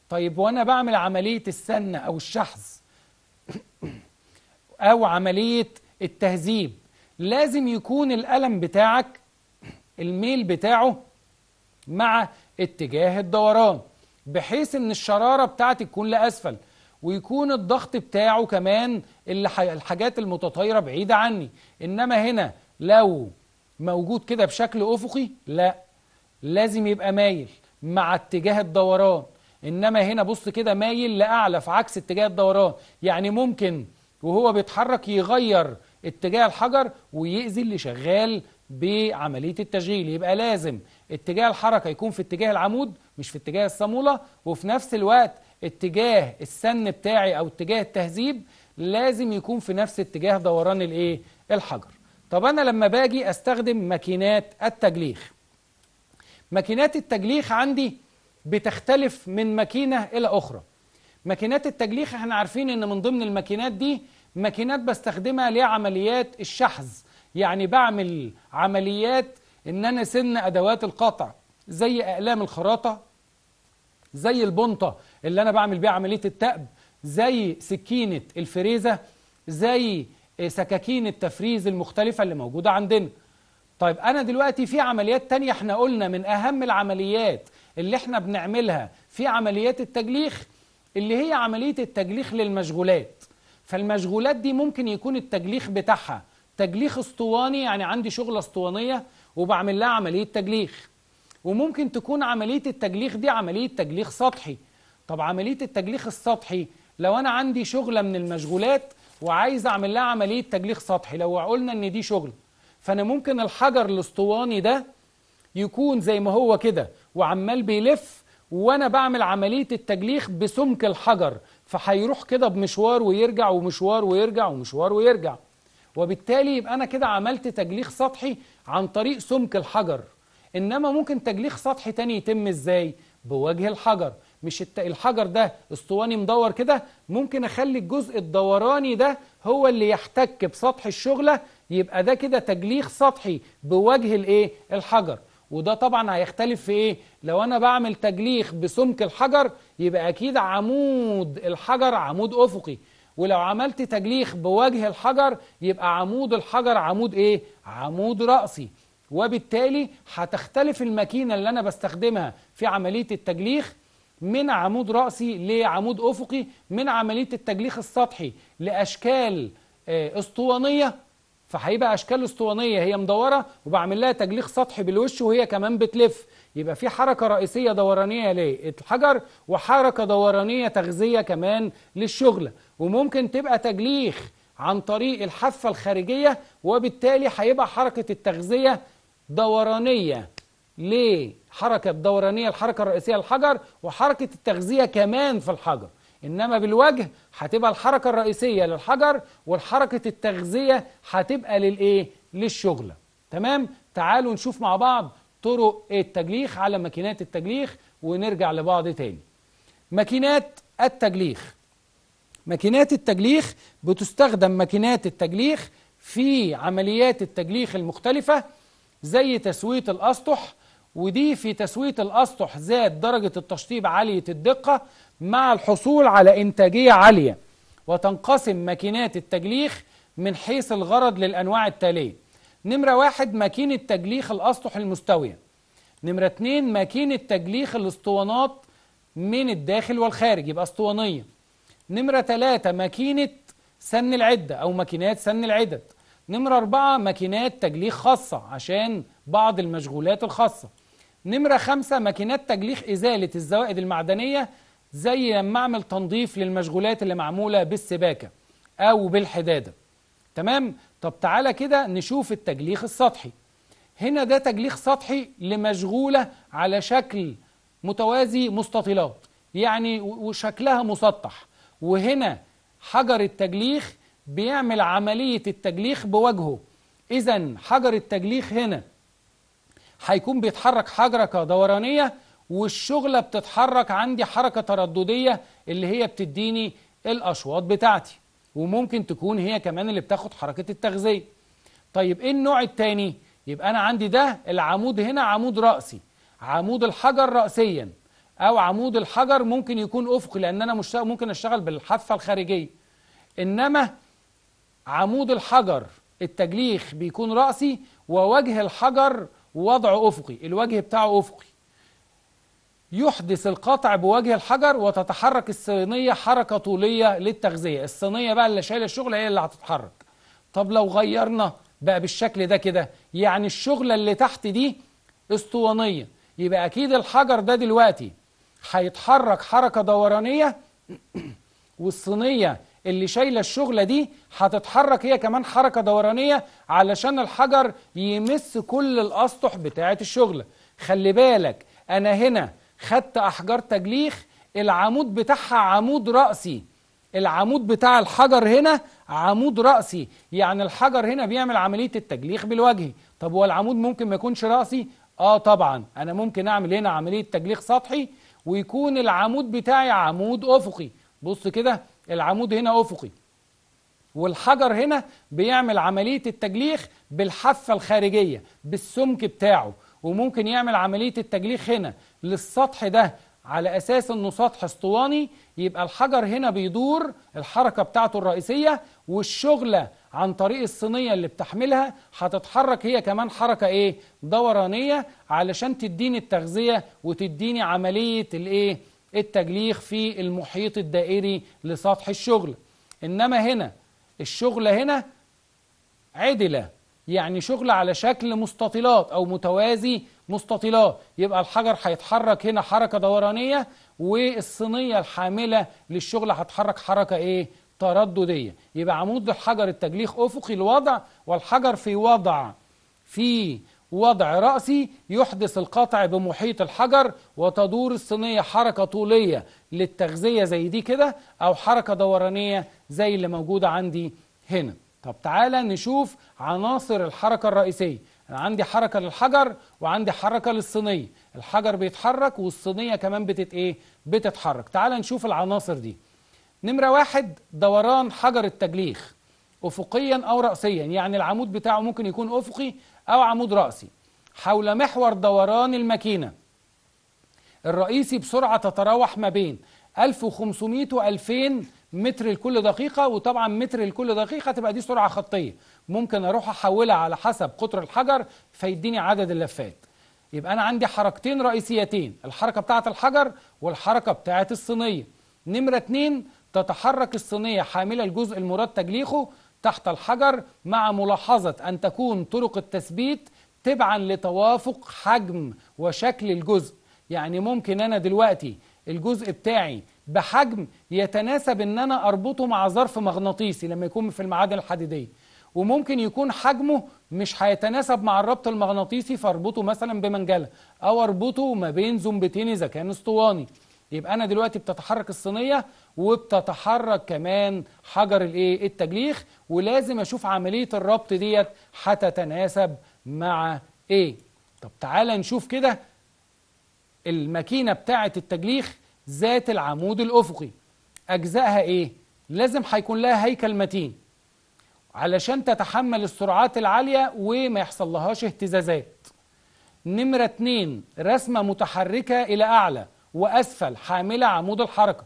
طيب وأنا بعمل عملية السنة أو الشحذ أو عملية التهذيب لازم يكون الألم بتاعك الميل بتاعه مع اتجاه الدوران بحيث ان الشرارة بتاعتي تكون لأسفل ويكون الضغط بتاعه كمان اللي الحاجات المتطايرة بعيدة عني انما هنا لو موجود كده بشكل افقي لا لازم يبقى مايل مع اتجاه الدوران انما هنا بص كده مايل لاعلى في عكس اتجاه الدوران يعني ممكن وهو بيتحرك يغير اتجاه الحجر ويأذي اللي شغال بعملية التشغيل يبقى لازم اتجاه الحركه يكون في اتجاه العمود مش في اتجاه الصاموله وفي نفس الوقت اتجاه السن بتاعي او اتجاه التهذيب لازم يكون في نفس اتجاه دوران الايه الحجر طب انا لما باجي استخدم ماكينات التجليخ ماكينات التجليخ عندي بتختلف من ماكينه الى اخرى ماكينات التجليخ احنا عارفين ان من ضمن الماكينات دي ماكينات بستخدمها لعمليات الشحذ يعني بعمل عمليات إن أنا سن أدوات القطع زي أقلام الخراطة زي البنطة اللي أنا بعمل بيها عملية التأب زي سكينة الفريزة زي آه، سكاكين التفريز المختلفة اللي موجودة عندنا طيب أنا دلوقتي في عمليات تانية احنا قلنا من أهم العمليات اللي احنا بنعملها في عمليات التجليخ اللي هي عملية التجليخ للمشغولات فالمشغولات دي ممكن يكون التجليخ بتاعها تجليخ اسطواني يعني عندي شغلة اسطوانية وبعمل لها عملية تجليخ وممكن تكون عملية التجليخ دي عملية تجليخ سطحي طب عملية التجليخ السطحي لو أنا عندي شغلة من المشغولات وعايز أعمل لها عملية تجليخ سطحي لو قلنا إن دي شغل فأنا ممكن الحجر الاسطواني ده يكون زي ما هو كده وعمال بيلف وأنا بعمل عملية التجليخ بسمك الحجر فهيروح كده بمشوار ويرجع ومشوار ويرجع ومشوار ويرجع وبالتالي يبقى أنا كده عملت تجليخ سطحي عن طريق سمك الحجر إنما ممكن تجليخ سطح تاني يتم إزاي؟ بوجه الحجر مش الت... الحجر ده اسطواني مدور كده ممكن اخلي الجزء الدوراني ده هو اللي يحتك بسطح الشغله يبقى ده كده تجليخ سطحي بوجه الايه الحجر وده طبعا هيختلف في ايه لو انا بعمل تجليخ بسمك الحجر يبقى اكيد عمود الحجر عمود افقي ولو عملت تجليخ بوجه الحجر يبقى عمود الحجر عمود ايه عمود رأسي وبالتالي هتختلف الماكينة اللي أنا بستخدمها في عملية التجليخ من عمود رأسي لعمود أفقي من عملية التجليخ السطحي لأشكال آه، اسطوانية فهيبقى أشكال اسطوانية هي مدورة وبعمل لها تجليخ سطحي بالوش وهي كمان بتلف يبقى في حركة رئيسية دورانية للحجر وحركة دورانية تغذية كمان للشغلة وممكن تبقى تجليخ عن طريق الحافة الخارجية وبالتالي هيبقى حركة التغذية دورانية لحركة دورانية الحركة الرئيسية للحجر وحركة التغذية كمان في الحجر إنما بالوجه هتبقى الحركة الرئيسية للحجر والحركة التغذية هتبقى للإيه؟ للشغلة تمام؟ تعالوا نشوف مع بعض طرق التجليخ على ماكينات التجليخ ونرجع لبعض تاني ماكينات التجليخ ماكينات التجليخ بتستخدم ماكينات التجليخ في عمليات التجليخ المختلفة زي تسوية الأسطح ودي في تسوية الأسطح زاد درجة التشطيب عالية الدقة مع الحصول على إنتاجية عالية وتنقسم ماكينات التجليخ من حيث الغرض للأنواع التالية نمرة واحد ماكينة تجليخ الأسطح المستوية نمرة اتنين ماكينة تجليخ الاسطوانات من الداخل والخارج يبقى اسطوانية نمرة تلاتة ماكينة سن العدة أو ماكينات سن العدد نمرة أربعة ماكينات تجليخ خاصة عشان بعض المشغولات الخاصة نمرة خمسة ماكينات تجليخ إزالة الزوائد المعدنية زي لما أعمل تنظيف للمشغولات اللي معمولة بالسباكة أو بالحدادة تمام طب تعالى كده نشوف التجليخ السطحي هنا ده تجليخ سطحي لمشغولة على شكل متوازي مستطيلات يعني وشكلها مسطح وهنا حجر التجليخ بيعمل عملية التجليخ بوجهه إذا حجر التجليخ هنا هيكون بيتحرك حركة دورانية والشغلة بتتحرك عندي حركة ترددية اللي هي بتديني الأشواط بتاعتي وممكن تكون هي كمان اللي بتاخد حركة التغذية طيب ايه النوع التاني يبقى انا عندي ده العمود هنا عمود رأسي عمود الحجر رأسيا او عمود الحجر ممكن يكون افقي لان انا مش ممكن اشتغل بالحافة الخارجية انما عمود الحجر التجليخ بيكون رأسي ووجه الحجر وضعه افقي الوجه بتاعه افقي يحدث القطع بوجه الحجر وتتحرك الصينية حركة طولية للتغذية الصينية بقى اللي شايلة الشغل هي اللي هتتحرك طب لو غيرنا بقى بالشكل ده كده يعني الشغلة اللي تحت دي اسطوانية يبقى أكيد الحجر ده دلوقتي هيتحرك حركة دورانية والصينية اللي شايله الشغله دي هتتحرك هي كمان حركه دورانيه علشان الحجر يمس كل الاسطح بتاعه الشغله خلي بالك انا هنا خدت أحجار تجليخ العمود بتاعها عمود رأسي العمود بتاع الحجر هنا عمود رأسي يعني الحجر هنا بيعمل عملية التجليخ بالوجه طب هو العمود ممكن ما يكونش رأسي آه طبعا أنا ممكن أعمل هنا عملية تجليخ سطحي ويكون العمود بتاعي عمود أفقي بص كده العمود هنا أفقي والحجر هنا بيعمل عملية التجليخ بالحافة الخارجية بالسمك بتاعه وممكن يعمل عملية التجليخ هنا للسطح ده على أساس أنه سطح اسطواني يبقى الحجر هنا بيدور الحركة بتاعته الرئيسية والشغلة عن طريق الصينية اللي بتحملها هتتحرك هي كمان حركة إيه؟ دورانية علشان تديني التغذية وتديني عملية الإيه؟ التجليخ في المحيط الدائري لسطح الشغل إنما هنا الشغلة هنا عدلة يعني شغل على شكل مستطيلات أو متوازي مستطيلات يبقى الحجر هيتحرك هنا حركة دورانية والصينية الحاملة للشغل هتحرك حركة إيه؟ ترددية يبقى عمود الحجر التجليخ أفقي الوضع والحجر في وضع في وضع رأسي يحدث القطع بمحيط الحجر وتدور الصينية حركة طولية للتغذية زي دي كده أو حركة دورانية زي اللي موجودة عندي هنا طب تعالى نشوف عناصر الحركة الرئيسية أنا عندي حركة للحجر وعندي حركة للصينية الحجر بيتحرك والصينية كمان بتت إيه؟ بتتحرك تعالى نشوف العناصر دي نمرة واحد دوران حجر التجليخ أفقيا أو رأسيا يعني العمود بتاعه ممكن يكون أفقي أو عمود رأسي حول محور دوران الماكينة الرئيسي بسرعة تتراوح ما بين 1500 و 2000 متر لكل دقيقة وطبعا متر لكل دقيقة تبقى دي سرعة خطية ممكن أروح أحولها على حسب قطر الحجر فيديني عدد اللفات يبقى أنا عندي حركتين رئيسيتين الحركة بتاعة الحجر والحركة بتاعة الصينية نمرة اتنين تتحرك الصينية حاملة الجزء المراد تجليخه تحت الحجر مع ملاحظة أن تكون طرق التثبيت تبعا لتوافق حجم وشكل الجزء يعني ممكن أنا دلوقتي الجزء بتاعي بحجم يتناسب ان انا اربطه مع ظرف مغناطيسي لما يكون في المعادن الحديديه وممكن يكون حجمه مش هيتناسب مع الربط المغناطيسي فاربطه مثلا بمنجله او اربطه ما بين زنبتين اذا كان اسطواني يبقى انا دلوقتي بتتحرك الصينيه وبتتحرك كمان حجر الايه التجليخ ولازم اشوف عمليه الربط ديت هتتناسب مع ايه طب تعالى نشوف كده الماكينه بتاعه التجليخ ذات العمود الأفقي أجزائها إيه؟ لازم هيكون لها هيكل متين علشان تتحمل السرعات العالية وما يحصل لهاش اهتزازات نمرة اتنين رسمة متحركة إلى أعلى وأسفل حاملة عمود الحركة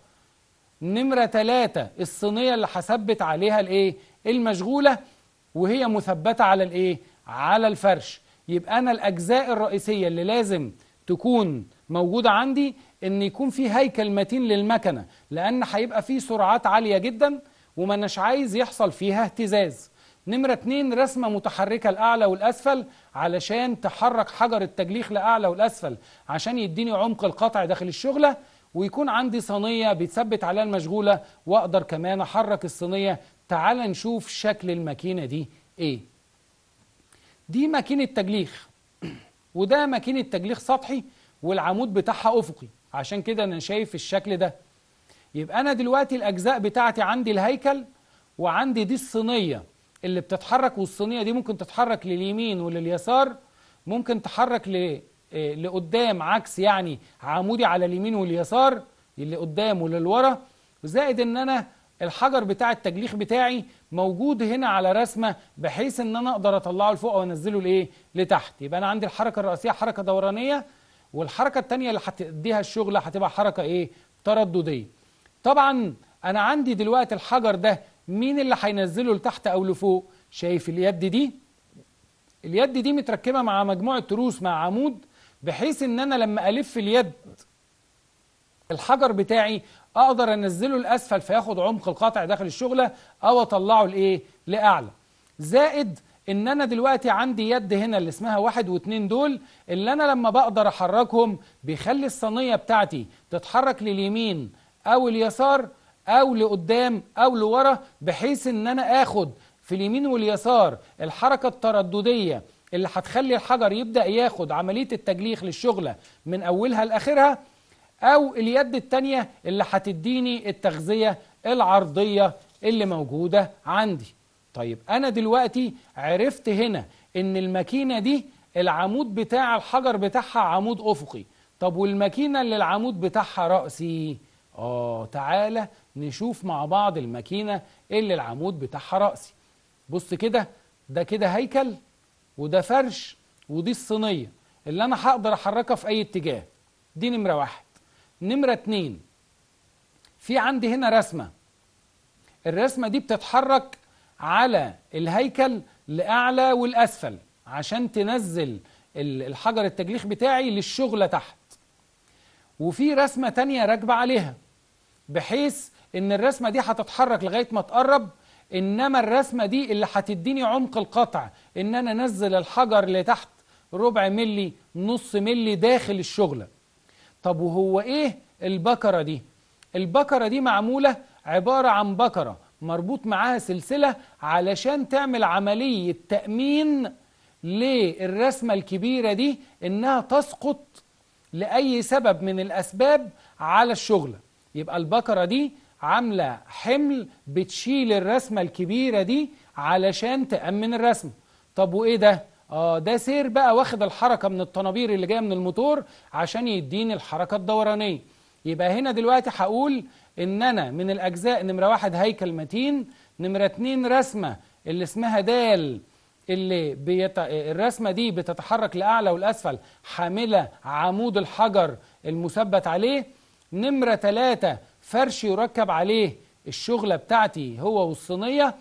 نمرة تلاتة الصينية اللي هثبت عليها الإيه؟ المشغولة وهي مثبتة على الإيه؟ على الفرش يبقى أنا الأجزاء الرئيسية اللي لازم تكون موجودة عندي ان يكون في هيكل متين للمكنه لان هيبقى في سرعات عاليه جدا وما اناش عايز يحصل فيها اهتزاز نمرة اتنين رسمة متحركة لاعلى والأسفل علشان تحرك حجر التجليخ لأعلى والأسفل عشان يديني عمق القطع داخل الشغلة ويكون عندي صينية بيتثبت عليها المشغولة وأقدر كمان أحرك الصينية تعال نشوف شكل الماكينة دي إيه دي ماكينة تجليخ وده ماكينة تجليخ سطحي والعمود بتاعها أفقي عشان كده انا شايف الشكل ده يبقى انا دلوقتي الاجزاء بتاعتي عندي الهيكل وعندي دي الصينيه اللي بتتحرك والصينيه دي ممكن تتحرك لليمين ولليسار ممكن تحرك ل آه، لقدام عكس يعني عمودي على اليمين واليسار اللي قدام وللورا زائد ان انا الحجر بتاع التجليخ بتاعي موجود هنا على رسمه بحيث ان انا اقدر اطلعه لفوق وانزله لايه لتحت يبقى انا عندي الحركه الرئيسيه حركه دورانيه والحركه الثانيه اللي هتديها الشغل هتبقى حركه ايه تردديه طبعا انا عندي دلوقتي الحجر ده مين اللي هينزله لتحت او لفوق شايف اليد دي اليد دي متركبه مع مجموعه تروس مع عمود بحيث ان انا لما الف اليد الحجر بتاعي اقدر انزله لاسفل فياخد عمق القطع داخل الشغله او اطلعه لايه لاعلى زائد ان انا دلوقتي عندي يد هنا اللي اسمها واحد واتنين دول اللي انا لما بقدر احركهم بيخلي الصينية بتاعتي تتحرك لليمين او اليسار او لقدام او لورا بحيث ان انا اخد في اليمين واليسار الحركة الترددية اللي هتخلي الحجر يبدأ ياخد عملية التجليخ للشغلة من اولها لاخرها او اليد التانية اللي هتديني التغذية العرضية اللي موجودة عندي طيب أنا دلوقتي عرفت هنا إن الماكينة دي العمود بتاع الحجر بتاعها عمود أفقي طب والماكينة اللي العمود بتاعها رأسي آه تعالى نشوف مع بعض الماكينة اللي العمود بتاعها رأسي بص كده ده كده هيكل وده فرش ودي الصينية اللي أنا هقدر أحركها في أي اتجاه دي نمرة واحد نمرة اتنين في عندي هنا رسمة الرسمة دي بتتحرك على الهيكل لأعلى والأسفل عشان تنزل الحجر التجليخ بتاعي للشغلة تحت وفي رسمة تانية راكبة عليها بحيث ان الرسمة دي هتتحرك لغاية ما تقرب انما الرسمة دي اللي هتديني عمق القطع ان انا انزل الحجر لتحت ربع ملي نص ملي داخل الشغلة طب وهو ايه البكرة دي البكرة دي معمولة عبارة عن بكرة مربوط معاها سلسلة علشان تعمل عملية تأمين للرسمة الكبيرة دي إنها تسقط لأي سبب من الأسباب على الشغلة يبقى البكرة دي عاملة حمل بتشيل الرسمة الكبيرة دي علشان تأمن الرسمة طب وإيه ده؟ آه ده سير بقى واخد الحركة من الطنابير اللي جاية من الموتور عشان يديني الحركة الدورانية يبقى هنا دلوقتي هقول ان انا من الاجزاء نمره واحد هيكل متين نمره اتنين رسمه اللي اسمها دال اللي بيت... الرسمه دي بتتحرك لاعلى والاسفل حامله عمود الحجر المثبت عليه نمره ثلاثة فرش يركب عليه الشغله بتاعتي هو والصينيه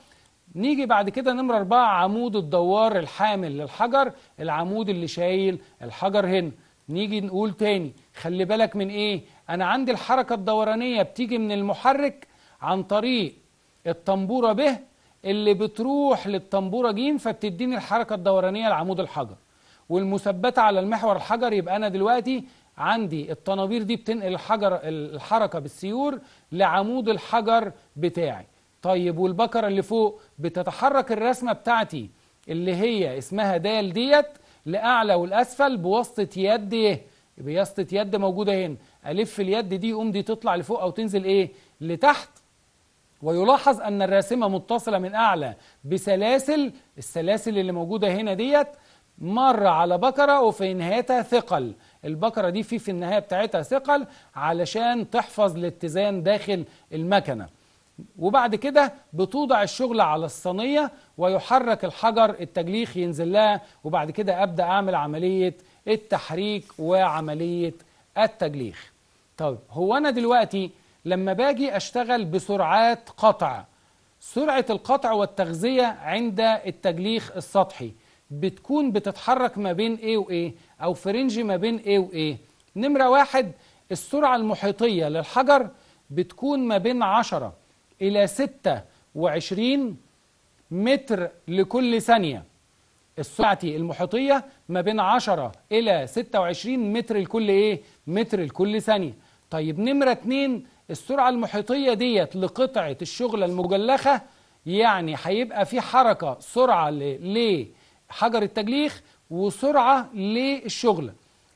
نيجي بعد كده نمرة أربعة عمود الدوار الحامل للحجر العمود اللي شايل الحجر هنا نيجي نقول تاني خلي بالك من ايه أنا عندي الحركة الدورانية بتيجي من المحرك عن طريق الطنبورة ب اللي بتروح للطنبورة ج فبتديني الحركة الدورانية لعمود الحجر والمثبتة على المحور الحجر يبقى أنا دلوقتي عندي الطنابير دي بتنقل الحجر الحركة بالسيور لعمود الحجر بتاعي طيب والبكرة اللي فوق بتتحرك الرسمة بتاعتي اللي هي اسمها دال ديت لأعلى والأسفل بواسطة يد إيه؟ بواسطة يد موجودة هنا ألف اليد دي قوم دي تطلع لفوق أو تنزل إيه لتحت ويلاحظ أن الراسمة متصلة من أعلى بسلاسل السلاسل اللي موجودة هنا ديت مرة على بكرة وفي نهايتها ثقل البكرة دي في في النهاية بتاعتها ثقل علشان تحفظ الاتزان داخل المكنة وبعد كده بتوضع الشغل على الصينية ويحرك الحجر التجليخ ينزل لها وبعد كده أبدأ أعمل عملية التحريك وعملية التجليخ طيب هو أنا دلوقتي لما باجي أشتغل بسرعات قطع سرعة القطع والتغذية عند التجليخ السطحي بتكون بتتحرك ما بين ايه وايه او في رينج ما بين ايه وايه نمرة واحد السرعة المحيطية للحجر بتكون ما بين 10 الى 26 متر لكل ثانية السرعة المحيطية ما بين 10 الى 26 متر لكل ايه متر لكل ثانية طيب نمرة اتنين السرعة المحيطية ديت لقطعة الشغلة المجلخة يعني هيبقى في حركة سرعة لحجر التجليخ وسرعة للشغلة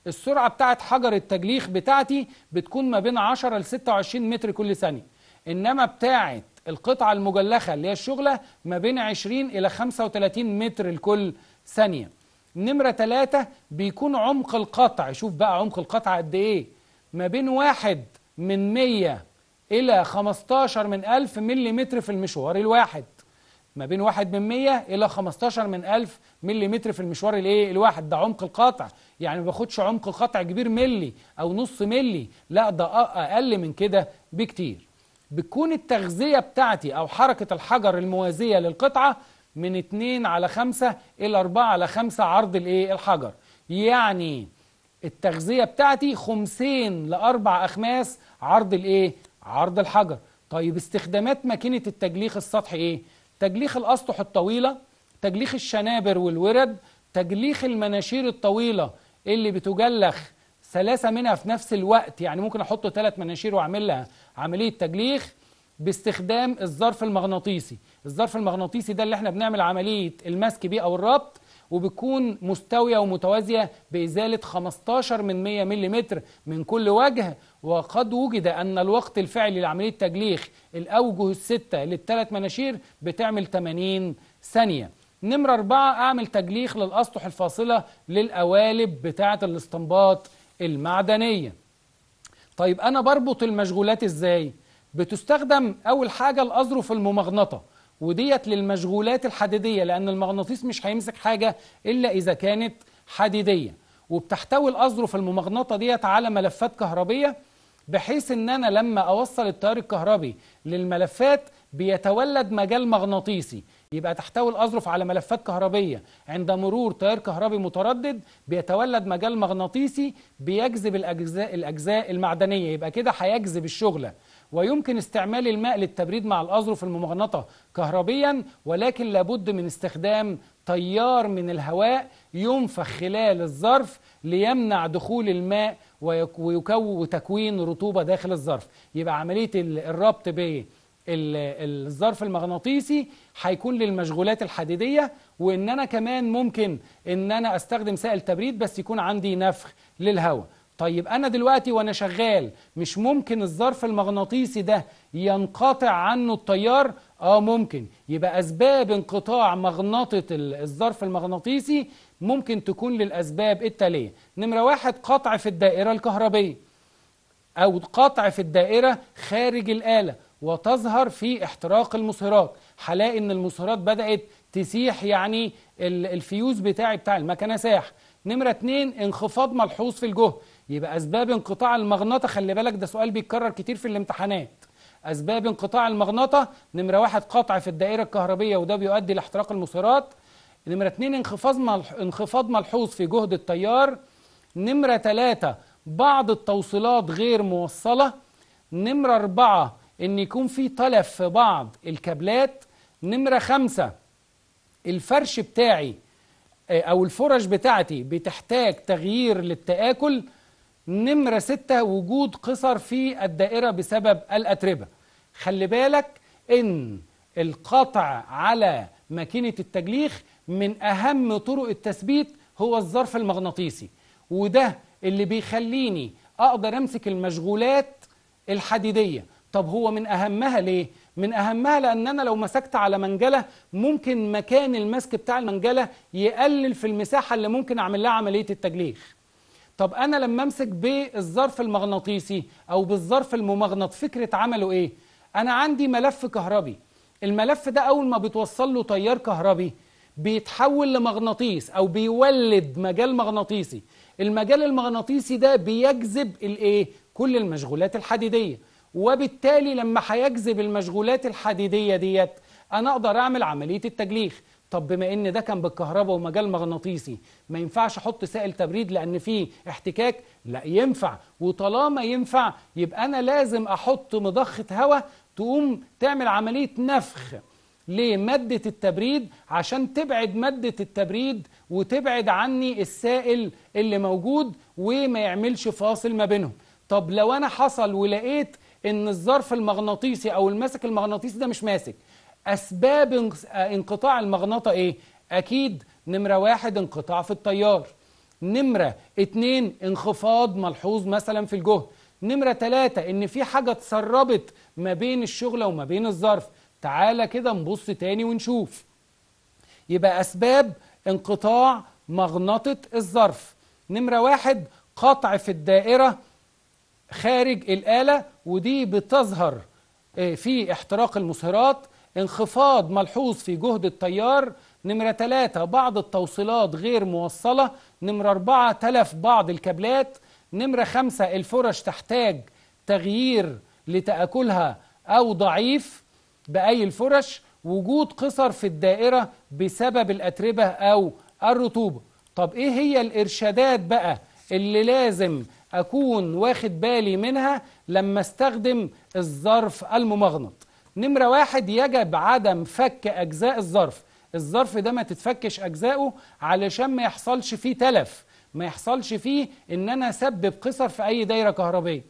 السرعة بتاعت حجر التجليخ بتاعتي بتكون ما بين 10 ل 26 متر كل ثانية إنما بتاعت القطعة المجلخة اللي هي الشغلة ما بين 20 إلى 35 متر لكل ثانية نمرة ثلاثة بيكون عمق القطع شوف بقى عمق القطع قد إيه ما بين واحد من 100 إلى 15 من 1000 متر في المشوار الواحد ما بين واحد من 100 إلى 15 من 1000 متر في المشوار الايه الواحد ده عمق القطع يعني ما باخدش عمق القطع كبير ملي أو نص ملي لا ده أقل من كده بكتير بتكون التغذية بتاعتي أو حركة الحجر الموازية للقطعة من 2 على 5 إلى 4 على 5 عرض الايه الحجر يعني التغذية بتاعتي خمسين لأربع أخماس عرض الإيه؟ عرض الحجر طيب استخدامات ماكينة التجليخ السطحي إيه؟ تجليخ الأسطح الطويلة تجليخ الشنابر والورد تجليخ المناشير الطويلة اللي بتجلخ ثلاثة منها في نفس الوقت يعني ممكن أحط ثلاث مناشير وأعمل لها عملية تجليخ باستخدام الظرف المغناطيسي الظرف المغناطيسي ده اللي احنا بنعمل عملية المسك بيه أو الربط وبتكون مستويه ومتوازيه بازاله 15 من 100 ملم من كل وجه وقد وجد ان الوقت الفعلي لعمليه تجليخ الاوجه السته للثلاث مناشير بتعمل 80 ثانيه نمرة أربعة أعمل تجليخ للأسطح الفاصلة للقوالب بتاعة الاستنباط المعدنية طيب أنا بربط المشغولات إزاي؟ بتستخدم أول حاجة الأظرف الممغنطة وديت للمشغولات الحديدية لأن المغناطيس مش هيمسك حاجة إلا إذا كانت حديدية وبتحتوي الأظرف الممغنطة ديت على ملفات كهربية بحيث إن أنا لما أوصل التيار الكهربي للملفات بيتولد مجال مغناطيسي يبقى تحتوي الأظرف على ملفات كهربية عند مرور تيار كهربي متردد بيتولد مجال مغناطيسي بيجذب الأجزاء, الأجزاء المعدنية يبقى كده هيجذب الشغلة ويمكن استعمال الماء للتبريد مع الأظرف الممغنطة كهربيا ولكن لابد من استخدام تيار من الهواء ينفخ خلال الظرف ليمنع دخول الماء وتكوين رطوبة داخل الظرف يبقى عملية الربط بين الظرف المغناطيسي هيكون للمشغولات الحديدية وان انا كمان ممكن ان انا استخدم سائل تبريد بس يكون عندي نفخ للهواء طيب أنا دلوقتي وأنا شغال مش ممكن الظرف المغناطيسي ده ينقطع عنه التيار آه ممكن يبقى أسباب انقطاع مغناطة الظرف المغناطيسي ممكن تكون للأسباب التالية نمرة واحد قطع في الدائرة الكهربية أو قطع في الدائرة خارج الآلة وتظهر في احتراق المصهرات هلاقي ان المصهرات بدأت تسيح يعني الفيوز بتاعي بتاع المكنة ساح نمرة اتنين انخفاض ملحوظ في الجهد يبقى أسباب انقطاع المغناطة خلي بالك ده سؤال بيتكرر كتير في الامتحانات أسباب انقطاع المغناطة نمرة واحد قطع في الدائرة الكهربية وده بيؤدي لاحتراق الموسيرات نمرة اتنين انخفاض انخفاض ملحوظ في جهد التيار نمرة ثلاثة بعض التوصيلات غير موصلة نمرة أربعة إن يكون في تلف في بعض الكابلات نمرة خمسة الفرش بتاعي آه، أو الفرش بتاعتي بتحتاج تغيير للتآكل نمرة ستة وجود قصر في الدائرة بسبب الأتربة خلي بالك إن القطع على ماكينة التجليخ من أهم طرق التثبيت هو الظرف المغناطيسي وده اللي بيخليني أقدر أمسك المشغولات الحديدية طب هو من أهمها ليه؟ من أهمها لأن أنا لو مسكت على منجلة ممكن مكان المسك بتاع المنجلة يقلل في المساحة اللي ممكن أعمل لها عملية التجليخ طب أنا لما أمسك بالظرف المغناطيسي أو بالظرف الممغنط فكرة عمله إيه؟ أنا عندي ملف كهربي الملف ده أول ما بتوصل له تيار كهربي بيتحول لمغناطيس أو بيولد مجال مغناطيسي المجال المغناطيسي ده بيجذب الإيه؟ كل المشغولات الحديدية وبالتالي لما هيجذب المشغولات الحديدية ديت أنا أقدر أعمل عملية التجليخ طب بما ان ده كان بالكهرباء ومجال مغناطيسي ما ينفعش احط سائل تبريد لان فيه احتكاك لا ينفع وطالما ينفع يبقى انا لازم احط مضخه هواء تقوم تعمل عمليه نفخ لمادة التبريد عشان تبعد مادة التبريد وتبعد عني السائل اللي موجود وما يعملش فاصل ما بينهم طب لو أنا حصل ولقيت إن الظرف المغناطيسي أو الماسك المغناطيسي ده مش ماسك أسباب انقطاع المغناطة إيه؟ أكيد نمرة واحد انقطاع في التيار نمرة اتنين انخفاض ملحوظ مثلا في الجهد نمرة تلاتة إن في حاجة اتسربت ما بين الشغلة وما بين الظرف تعالى كده نبص تاني ونشوف يبقى أسباب انقطاع مغناطة الظرف نمرة واحد قطع في الدائرة خارج الآلة ودي بتظهر إيه، في احتراق المصهرات انخفاض ملحوظ في جهد التيار نمرة ثلاثة بعض التوصيلات غير موصلة نمرة أربعة تلف بعض الكابلات نمرة خمسة الفرش تحتاج تغيير لتأكلها أو ضعيف بأي الفرش وجود قصر في الدائرة بسبب الأتربة أو الرطوبة طب إيه هي الإرشادات بقى اللي لازم أكون واخد بالي منها لما استخدم الظرف الممغنط نمرة واحد يجب عدم فك أجزاء الظرف الظرف ده ما تتفكش أجزاؤه علشان ما يحصلش فيه تلف ما يحصلش فيه إن أنا أسبب قصر في أي دايرة كهربية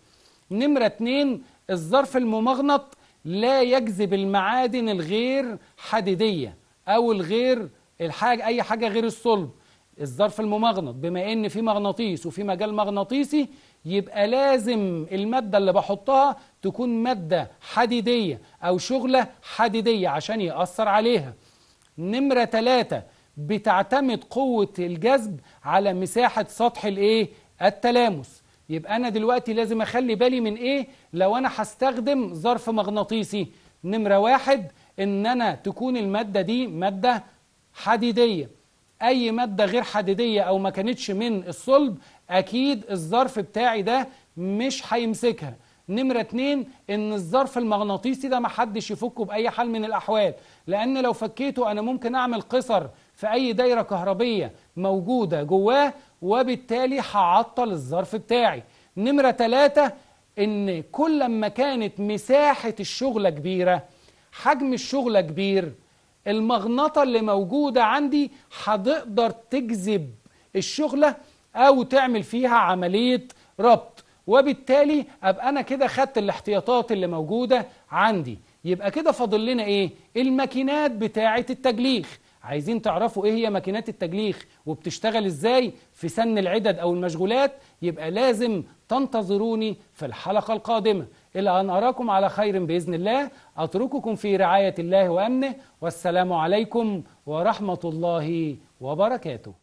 نمرة اتنين الظرف الممغنط لا يجذب المعادن الغير حديدية أو الغير الحاجة أي حاجة غير الصلب الظرف الممغنط بما ان في مغناطيس وفي مجال مغناطيسي يبقى لازم المادة اللي بحطها تكون مادة حديدية أو شغلة حديدية عشان يأثر عليها نمرة ثلاثة بتعتمد قوة الجذب على مساحة سطح الإيه؟ التلامس يبقى أنا دلوقتي لازم أخلي بالي من إيه لو أنا هستخدم ظرف مغناطيسي نمرة واحد إن أنا تكون المادة دي مادة حديدية أي مادة غير حديدية أو ما كانتش من الصلب اكيد الظرف بتاعي ده مش هيمسكها نمرة اتنين ان الظرف المغناطيسي ده محدش يفكه باي حال من الاحوال لان لو فكيته انا ممكن اعمل قصر في اي دايرة كهربية موجودة جواه وبالتالي هعطل الظرف بتاعي نمرة تلاتة ان كل ما كانت مساحة الشغلة كبيرة حجم الشغلة كبير المغنطة اللي موجودة عندي هتقدر تجذب الشغلة أو تعمل فيها عملية ربط وبالتالي أبقى أنا كده خدت الاحتياطات اللي موجودة عندي يبقى كده فاضل لنا إيه؟ الماكينات بتاعة التجليخ عايزين تعرفوا إيه هي ماكينات التجليخ وبتشتغل إزاي في سن العدد أو المشغولات يبقى لازم تنتظروني في الحلقة القادمة إلى أن أراكم على خير بإذن الله أترككم في رعاية الله وأمنه والسلام عليكم ورحمة الله وبركاته